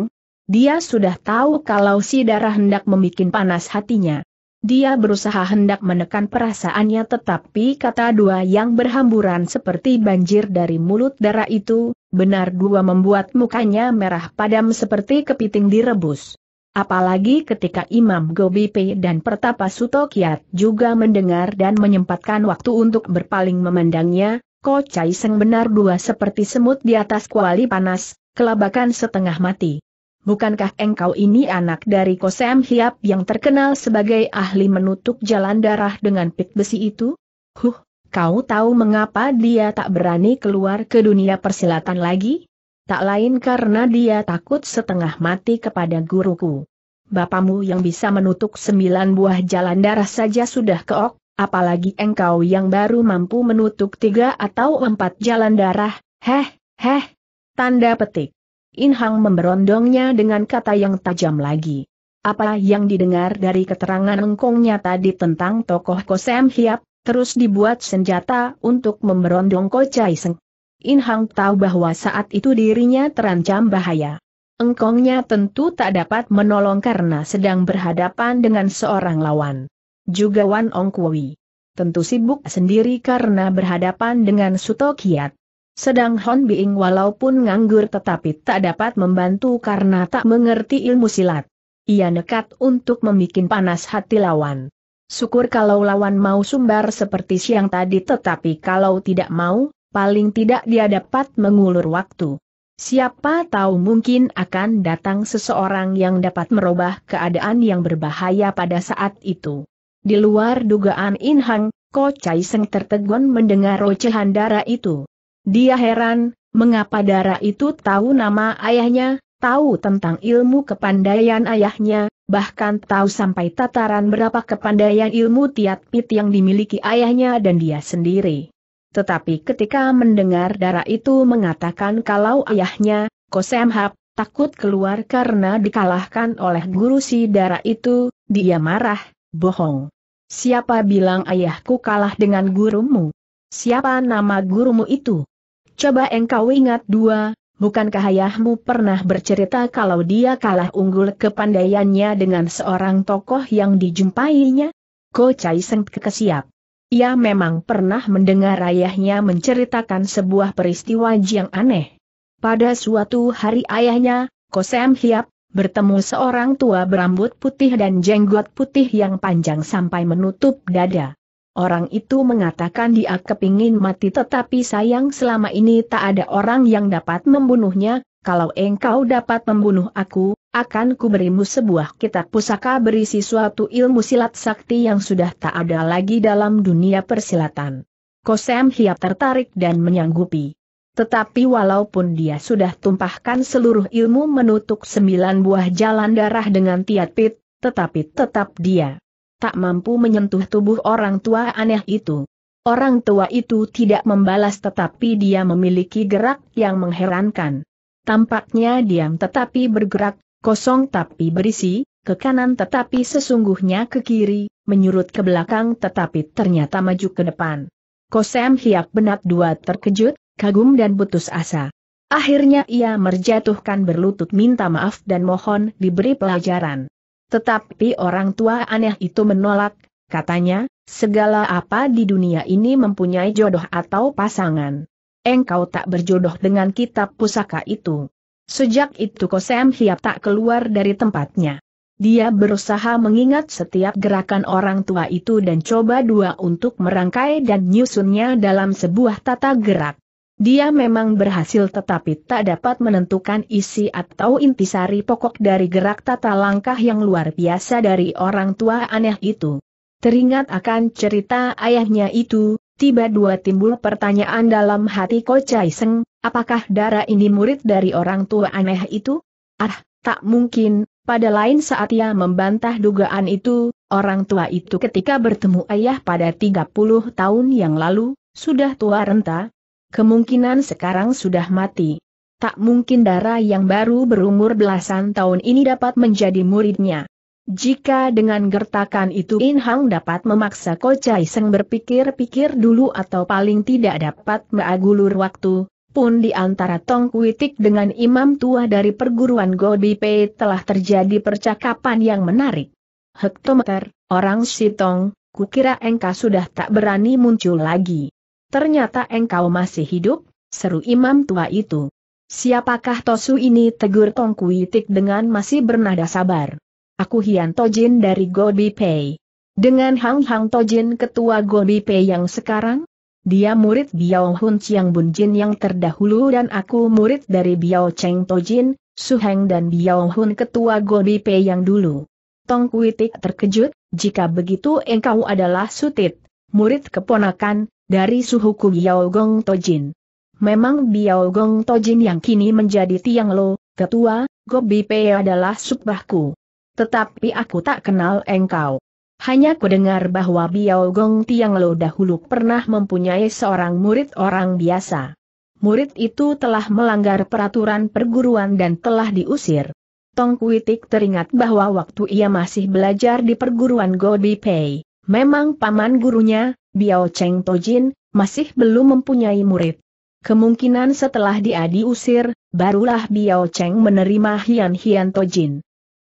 Speaker 1: Dia sudah tahu kalau si darah hendak membuat panas hatinya. Dia berusaha hendak menekan perasaannya tetapi kata dua yang berhamburan seperti banjir dari mulut darah itu, benar dua membuat mukanya merah padam seperti kepiting direbus apalagi ketika Imam Pei dan Pertapa Suto Kiat juga mendengar dan menyempatkan waktu untuk berpaling memandangnya, Ko Chai Seng benar dua seperti semut di atas kuali panas, kelabakan setengah mati. Bukankah engkau ini anak dari Kosem Hiap yang terkenal sebagai ahli menutup jalan darah dengan pit besi itu? Huh, kau tahu mengapa dia tak berani keluar ke dunia persilatan lagi? Tak lain karena dia takut setengah mati kepada guruku. Bapamu yang bisa menutup sembilan buah jalan darah saja sudah keok, apalagi engkau yang baru mampu menutup tiga atau empat jalan darah, heh, heh. Tanda petik. Inhang memberondongnya dengan kata yang tajam lagi. Apa yang didengar dari keterangan engkongnya tadi tentang tokoh Kosem Hiap, terus dibuat senjata untuk memberondong Kocai Seng. In Hang tahu bahwa saat itu dirinya terancam bahaya. Engkongnya tentu tak dapat menolong karena sedang berhadapan dengan seorang lawan. Juga Wan Ong Kui. Tentu sibuk sendiri karena berhadapan dengan Suto Kiat. Sedang Hon Bing walaupun nganggur tetapi tak dapat membantu karena tak mengerti ilmu silat. Ia nekat untuk membuat panas hati lawan. Syukur kalau lawan mau sumbar seperti siang tadi tetapi kalau tidak mau, paling tidak dia dapat mengulur waktu. Siapa tahu mungkin akan datang seseorang yang dapat merubah keadaan yang berbahaya pada saat itu. Di luar dugaan In Hang, Ko Chai Seng tertegun mendengar ocehan darah itu. Dia heran, mengapa darah itu tahu nama ayahnya, tahu tentang ilmu kepandaian ayahnya, bahkan tahu sampai tataran berapa kepandaian ilmu tiat pit yang dimiliki ayahnya dan dia sendiri. Tetapi ketika mendengar darah itu mengatakan kalau ayahnya, Kosem takut keluar karena dikalahkan oleh guru si darah itu, dia marah, bohong. Siapa bilang ayahku kalah dengan gurumu? Siapa nama gurumu itu? Coba engkau ingat dua, bukankah ayahmu pernah bercerita kalau dia kalah unggul kepandaiannya dengan seorang tokoh yang dijumpainya? Ko Chai Seng kekesiap. Ia memang pernah mendengar ayahnya menceritakan sebuah peristiwa yang aneh. Pada suatu hari ayahnya, Kosem Hiap, bertemu seorang tua berambut putih dan jenggot putih yang panjang sampai menutup dada. Orang itu mengatakan dia kepingin mati tetapi sayang selama ini tak ada orang yang dapat membunuhnya, kalau engkau dapat membunuh aku, akan kuberimu sebuah kitab pusaka berisi suatu ilmu silat sakti yang sudah tak ada lagi dalam dunia persilatan. Kosem Hiap tertarik dan menyanggupi. Tetapi walaupun dia sudah tumpahkan seluruh ilmu menutup sembilan buah jalan darah dengan tiat pit, tetapi tetap dia tak mampu menyentuh tubuh orang tua aneh itu. Orang tua itu tidak membalas tetapi dia memiliki gerak yang mengherankan. Tampaknya diam tetapi bergerak, kosong tapi berisi, ke kanan tetapi sesungguhnya ke kiri, menyurut ke belakang tetapi ternyata maju ke depan. Kosem Hiak Benat dua terkejut, kagum dan putus asa. Akhirnya ia merjatuhkan berlutut minta maaf dan mohon diberi pelajaran. Tetapi orang tua aneh itu menolak, katanya, segala apa di dunia ini mempunyai jodoh atau pasangan. Engkau tak berjodoh dengan kitab pusaka itu. Sejak itu Kosem Hiap tak keluar dari tempatnya. Dia berusaha mengingat setiap gerakan orang tua itu dan coba dua untuk merangkai dan nyusunnya dalam sebuah tata gerak. Dia memang berhasil tetapi tak dapat menentukan isi atau intisari pokok dari gerak tata langkah yang luar biasa dari orang tua aneh itu. Teringat akan cerita ayahnya itu, tiba dua timbul pertanyaan dalam hati Chai Seng, apakah darah ini murid dari orang tua aneh itu? Ah, tak mungkin, pada lain saat ia membantah dugaan itu, orang tua itu ketika bertemu ayah pada 30 tahun yang lalu, sudah tua renta, kemungkinan sekarang sudah mati. Tak mungkin darah yang baru berumur belasan tahun ini dapat menjadi muridnya. Jika dengan gertakan itu In Hang dapat memaksa Ko Chai Seng berpikir-pikir dulu atau paling tidak dapat mengagulur waktu, pun di antara Tong Kuitik dengan imam tua dari perguruan Gobi Pei telah terjadi percakapan yang menarik. Hektometer, orang Sitong, kukira engkau sudah tak berani muncul lagi. Ternyata engkau masih hidup, seru imam tua itu. Siapakah Tosu ini tegur Tong Kuitik dengan masih bernada sabar. Aku Hian Tojin dari Gobi Pei. Dengan Hang Hang Tojin ketua Gobi Pei yang sekarang? Dia murid Biao Hun Chiang Bun Jin yang terdahulu dan aku murid dari Biao Cheng Tojin, Su Heng dan Biao Hun ketua Gobi Pei yang dulu. Tong Kuitik terkejut, jika begitu engkau adalah Sutit, murid keponakan, dari suhuku Biao Gong Tojin. Memang Biao Gong Tojin yang kini menjadi Tiang Lo, ketua, Gobi Pei adalah subahku. Tetapi aku tak kenal engkau. Hanya kudengar bahwa Biao Gong Tiang Lo dahulu pernah mempunyai seorang murid orang biasa. Murid itu telah melanggar peraturan perguruan dan telah diusir. Tong Kuitik teringat bahwa waktu ia masih belajar di perguruan Gobi Pei, memang paman gurunya, Biao Cheng Tojin, masih belum mempunyai murid. Kemungkinan setelah dia diusir, barulah Biao Cheng menerima Hian Hian Tojin.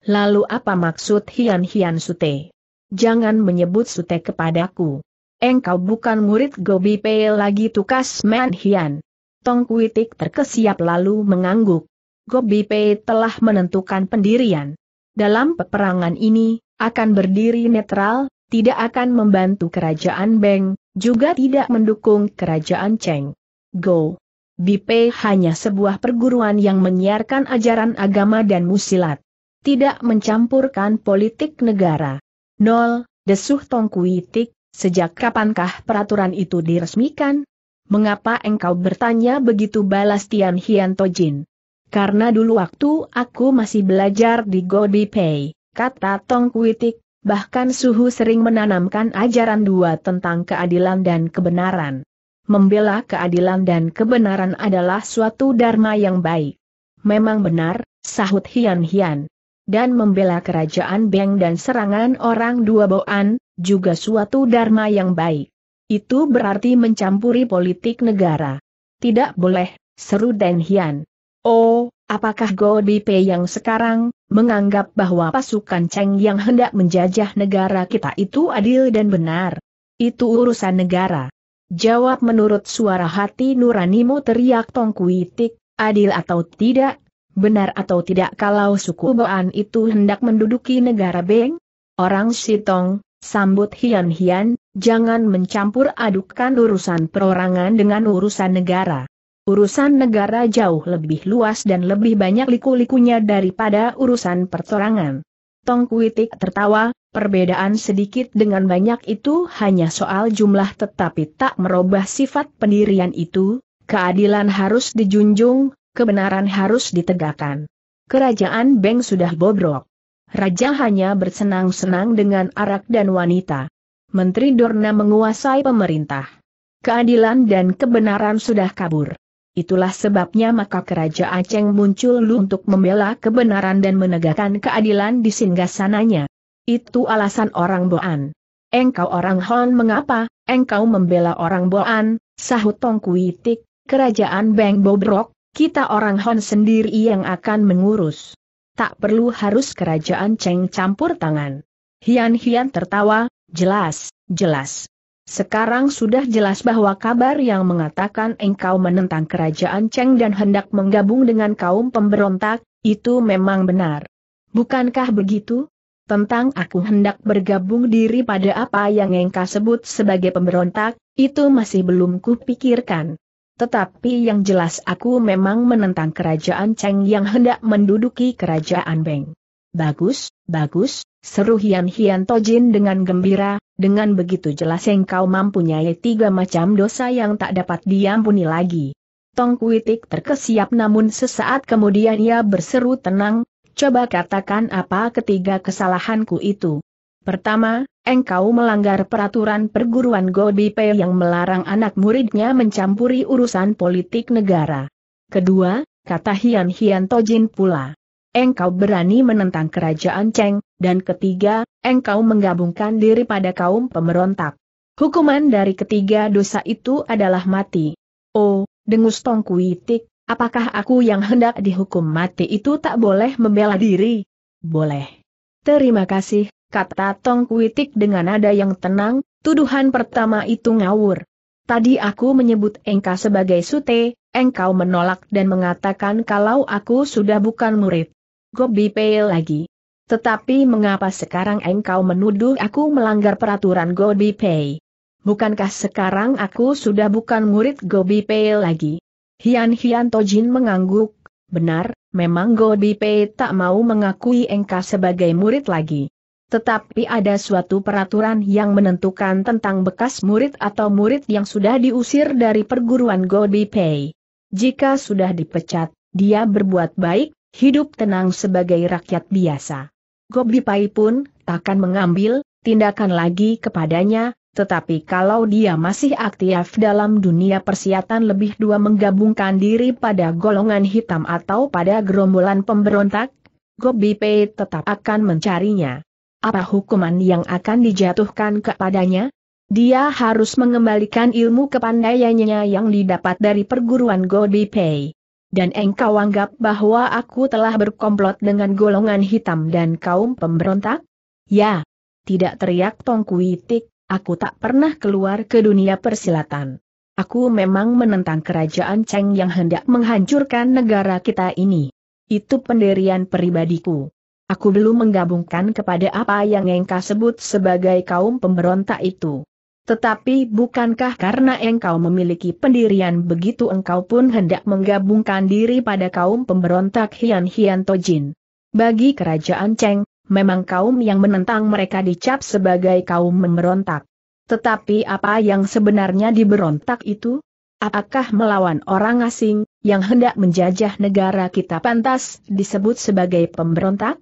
Speaker 1: Lalu apa maksud Hian Hian Sute? Jangan menyebut Sute kepadaku. Engkau bukan murid Gobi Pei lagi tukas Man Hian. Tong Kuitik terkesiap lalu mengangguk. Gobi Pei telah menentukan pendirian. Dalam peperangan ini, akan berdiri netral, tidak akan membantu kerajaan Beng, juga tidak mendukung kerajaan Cheng. Go. Bipe hanya sebuah perguruan yang menyiarkan ajaran agama dan musilat tidak mencampurkan politik negara. Nol, desuh Tongkuitik, sejak kapankah peraturan itu diresmikan? Mengapa engkau bertanya begitu balas Tian Hian Tojin? Karena dulu waktu aku masih belajar di Pei, kata Tongkuitik, bahkan suhu sering menanamkan ajaran dua tentang keadilan dan kebenaran. Membela keadilan dan kebenaran adalah suatu dharma yang baik. Memang benar, sahut Hian Hian dan membela kerajaan Beng dan serangan orang dua boan, juga suatu dharma yang baik. Itu berarti mencampuri politik negara. Tidak boleh, seru Dan Hian. Oh, apakah Godipe yang sekarang, menganggap bahwa pasukan Cheng yang hendak menjajah negara kita itu adil dan benar? Itu urusan negara. Jawab menurut suara hati nuranimu teriak Tongkuitik. adil atau tidak, Benar atau tidak kalau suku Boan itu hendak menduduki negara Beng? Orang Sitong, sambut Hian Hian, jangan mencampur adukan urusan perorangan dengan urusan negara. Urusan negara jauh lebih luas dan lebih banyak liku-likunya daripada urusan pertorangan. Tong Kuitik tertawa, perbedaan sedikit dengan banyak itu hanya soal jumlah tetapi tak merubah sifat pendirian itu, keadilan harus dijunjung, kebenaran harus ditegakkan. Kerajaan Beng sudah bobrok. Raja hanya bersenang-senang dengan arak dan wanita. Menteri Dorna menguasai pemerintah. Keadilan dan kebenaran sudah kabur. Itulah sebabnya maka kerajaan Aceh muncul untuk membela kebenaran dan menegakkan keadilan di singgasananya. Itu alasan orang Boan. Engkau orang Hon mengapa, engkau membela orang Boan, sahut Tong Kuitik, kerajaan Beng Bobrok, kita orang Hon sendiri yang akan mengurus. Tak perlu harus kerajaan Cheng campur tangan. Hian-hian tertawa, jelas, jelas. Sekarang sudah jelas bahwa kabar yang mengatakan engkau menentang kerajaan Cheng dan hendak menggabung dengan kaum pemberontak, itu memang benar. Bukankah begitu? Tentang aku hendak bergabung diri pada apa yang engkau sebut sebagai pemberontak, itu masih belum kupikirkan. Tetapi yang jelas aku memang menentang kerajaan Cheng yang hendak menduduki kerajaan Beng. Bagus, bagus, seru Hian Hian Tojin dengan gembira, dengan begitu jelas engkau mempunyai tiga macam dosa yang tak dapat diampuni lagi. Tong Kuitik terkesiap namun sesaat kemudian ia berseru tenang, coba katakan apa ketiga kesalahanku itu. Pertama, engkau melanggar peraturan perguruan Gobi Pei yang melarang anak muridnya mencampuri urusan politik negara. Kedua, kata Hian Hian Tojin pula. Engkau berani menentang kerajaan Cheng, dan ketiga, engkau menggabungkan diri pada kaum pemberontak. Hukuman dari ketiga dosa itu adalah mati. Oh, dengus Tongkuitik, apakah aku yang hendak dihukum mati itu tak boleh membela diri? Boleh. Terima kasih, kata Tong Kuitik dengan nada yang tenang, tuduhan pertama itu ngawur. Tadi aku menyebut engkau sebagai sute, engkau menolak dan mengatakan kalau aku sudah bukan murid. Gobi Pei lagi. Tetapi mengapa sekarang engkau menuduh aku melanggar peraturan Gobi Pei? Bukankah sekarang aku sudah bukan murid Gobi Pei lagi? Hian Hian Tojin mengangguk, benar, memang Gobi Pei tak mau mengakui engkau sebagai murid lagi. Tetapi ada suatu peraturan yang menentukan tentang bekas murid atau murid yang sudah diusir dari perguruan Gobi Pei. Jika sudah dipecat, dia berbuat baik, hidup tenang sebagai rakyat biasa. Gobi Pei pun takkan mengambil tindakan lagi kepadanya, tetapi kalau dia masih aktif dalam dunia persiatan lebih dua menggabungkan diri pada golongan hitam atau pada gerombolan pemberontak, Gobi Pei tetap akan mencarinya. Apa hukuman yang akan dijatuhkan kepadanya? Dia harus mengembalikan ilmu kepandaiannya yang didapat dari perguruan Gobi Pei. Dan engkau anggap bahwa aku telah berkomplot dengan golongan hitam dan kaum pemberontak? Ya. Tidak teriak Tongkuitik, aku tak pernah keluar ke dunia persilatan. Aku memang menentang kerajaan Cheng yang hendak menghancurkan negara kita ini. Itu pendirian pribadiku. Aku belum menggabungkan kepada apa yang engkau sebut sebagai kaum pemberontak itu. Tetapi bukankah karena engkau memiliki pendirian begitu engkau pun hendak menggabungkan diri pada kaum pemberontak Hian Hian Tojin? Bagi kerajaan Cheng, memang kaum yang menentang mereka dicap sebagai kaum memberontak. Tetapi apa yang sebenarnya diberontak itu? Apakah melawan orang asing, yang hendak menjajah negara kita pantas disebut sebagai pemberontak?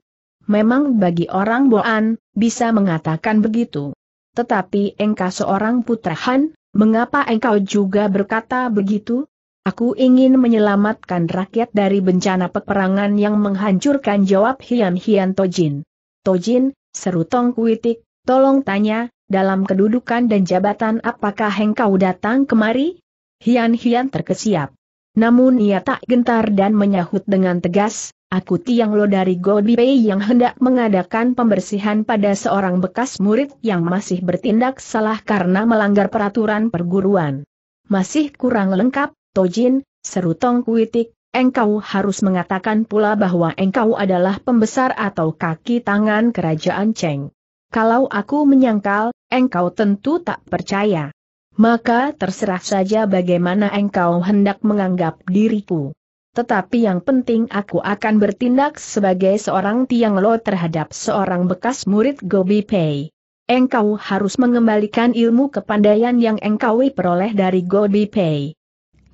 Speaker 1: Memang bagi orang Boan, bisa mengatakan begitu. Tetapi engkau seorang putra Han, mengapa engkau juga berkata begitu? Aku ingin menyelamatkan rakyat dari bencana peperangan yang menghancurkan jawab Hian Hian Tojin. Tojin, seru Tong Kuitik, tolong tanya, dalam kedudukan dan jabatan apakah engkau datang kemari? Hian-hian terkesiap. Namun ia tak gentar dan menyahut dengan tegas, Aku Tiang Lo dari Pei yang hendak mengadakan pembersihan pada seorang bekas murid yang masih bertindak salah karena melanggar peraturan perguruan. Masih kurang lengkap, Tojin, seru Tong Kuitik, engkau harus mengatakan pula bahwa engkau adalah pembesar atau kaki tangan kerajaan Cheng. Kalau aku menyangkal, engkau tentu tak percaya. Maka terserah saja bagaimana engkau hendak menganggap diriku tetapi yang penting aku akan bertindak sebagai seorang tiang lo terhadap seorang bekas murid Gobi Pei. Engkau harus mengembalikan ilmu kepandaian yang engkau peroleh dari Gobi Pei.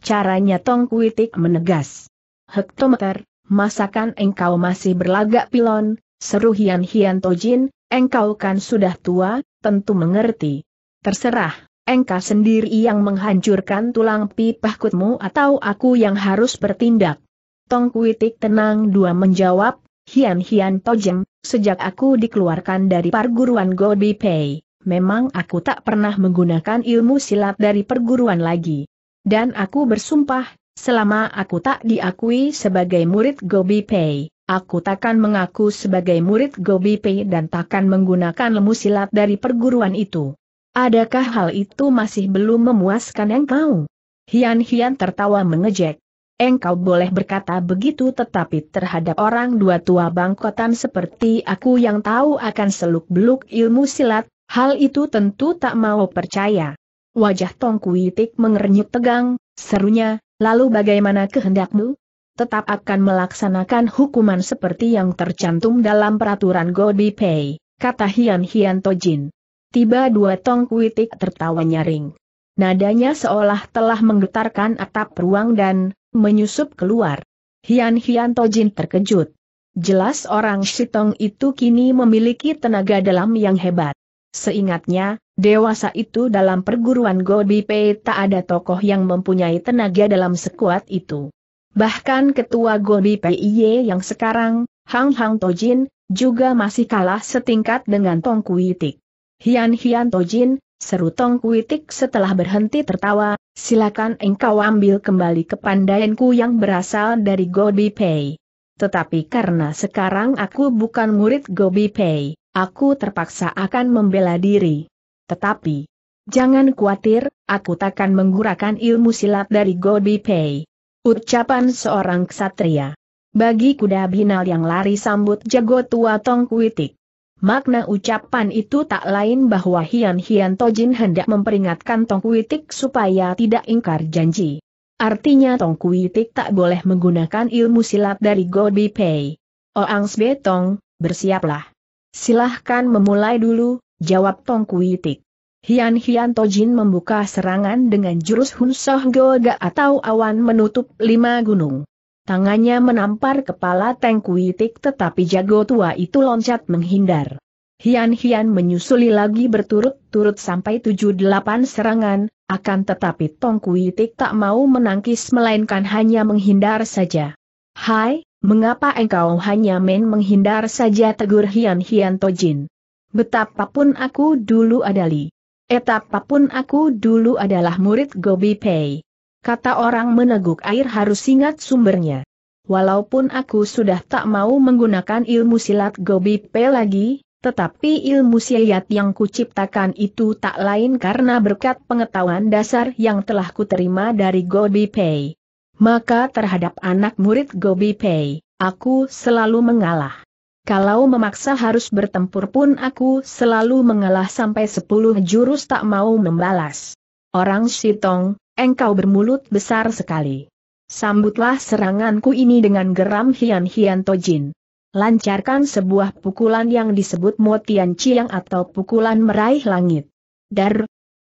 Speaker 1: Caranya Tong Kuitik menegas. Hektometer, masakan engkau masih berlagak pilon, seru Hian Hian Tojin, engkau kan sudah tua, tentu mengerti. Terserah, engkau sendiri yang menghancurkan tulang kutmu atau aku yang harus bertindak? Tong Kuitik tenang dua menjawab, Hian Hian Tojem, sejak aku dikeluarkan dari perguruan Gobi Pei, memang aku tak pernah menggunakan ilmu silat dari perguruan lagi. Dan aku bersumpah, selama aku tak diakui sebagai murid Gobi Pei, Aku takkan mengaku sebagai murid Gobi Pei dan takkan menggunakan ilmu silat dari perguruan itu. Adakah hal itu masih belum memuaskan engkau? Hian-hian tertawa mengejek. Engkau boleh berkata begitu tetapi terhadap orang dua tua bangkotan seperti aku yang tahu akan seluk-beluk ilmu silat, hal itu tentu tak mau percaya. Wajah Tong tik mengernyut tegang, serunya, lalu bagaimana kehendakmu? tetap akan melaksanakan hukuman seperti yang tercantum dalam peraturan Godi Pei, kata Hian Hian Tojin tiba dua tong kuitik tertawa nyaring. Nadanya seolah telah menggetarkan atap ruang dan menyusup keluar. Hian Hian Tojin terkejut. Jelas orang Sitong itu kini memiliki tenaga dalam yang hebat. Seingatnya, dewasa itu dalam perguruan Gobi Pei tak ada tokoh yang mempunyai tenaga dalam sekuat itu. Bahkan ketua Gobi Pei yang sekarang, Hang Hang Tojin, juga masih kalah setingkat dengan Tong Kuitik. Hian Hian Tojin, seru Tong Kuitik setelah berhenti tertawa, silakan engkau ambil kembali kepandaianku yang berasal dari Gobi Pei. Tetapi karena sekarang aku bukan murid Gobi Pei, aku terpaksa akan membela diri. Tetapi, jangan khawatir, aku takkan menggunakan ilmu silat dari Gobi Pei. Ucapan seorang ksatria. Bagi kuda binal yang lari sambut jago tua Tong Kuitik. Makna ucapan itu tak lain bahwa Hian Hian Tojin hendak memperingatkan Tong Kuitik supaya tidak ingkar janji. Artinya Tong Kuitik tak boleh menggunakan ilmu silat dari Gobi Pei. Oang Tong, bersiaplah. Silahkan memulai dulu, jawab Tong Kuitik. Hian Hian Tojin membuka serangan dengan jurus Hun Soh Goga atau awan menutup lima gunung. Tangannya menampar kepala Teng Kuitik tetapi jago tua itu loncat menghindar. Hian-hian menyusuli lagi berturut-turut sampai tujuh delapan serangan, akan tetapi Tong Kuitik tak mau menangkis melainkan hanya menghindar saja. Hai, mengapa engkau hanya main menghindar saja tegur Hian-hian Tojin. Betapapun aku dulu adali. Etapapun aku dulu adalah murid Gobi Pei. Kata orang meneguk air harus ingat sumbernya. Walaupun aku sudah tak mau menggunakan ilmu silat Gobi Pei lagi, tetapi ilmu silat yang kuciptakan itu tak lain karena berkat pengetahuan dasar yang telah kuterima dari Gobi Pei. Maka terhadap anak murid Gobi Pei, aku selalu mengalah. Kalau memaksa harus bertempur pun aku selalu mengalah sampai sepuluh jurus tak mau membalas. Orang Sitong, Engkau bermulut besar sekali. Sambutlah seranganku ini dengan geram Hian Hian Tojin. Lancarkan sebuah pukulan yang disebut Motian Chiang atau pukulan meraih langit. Dar,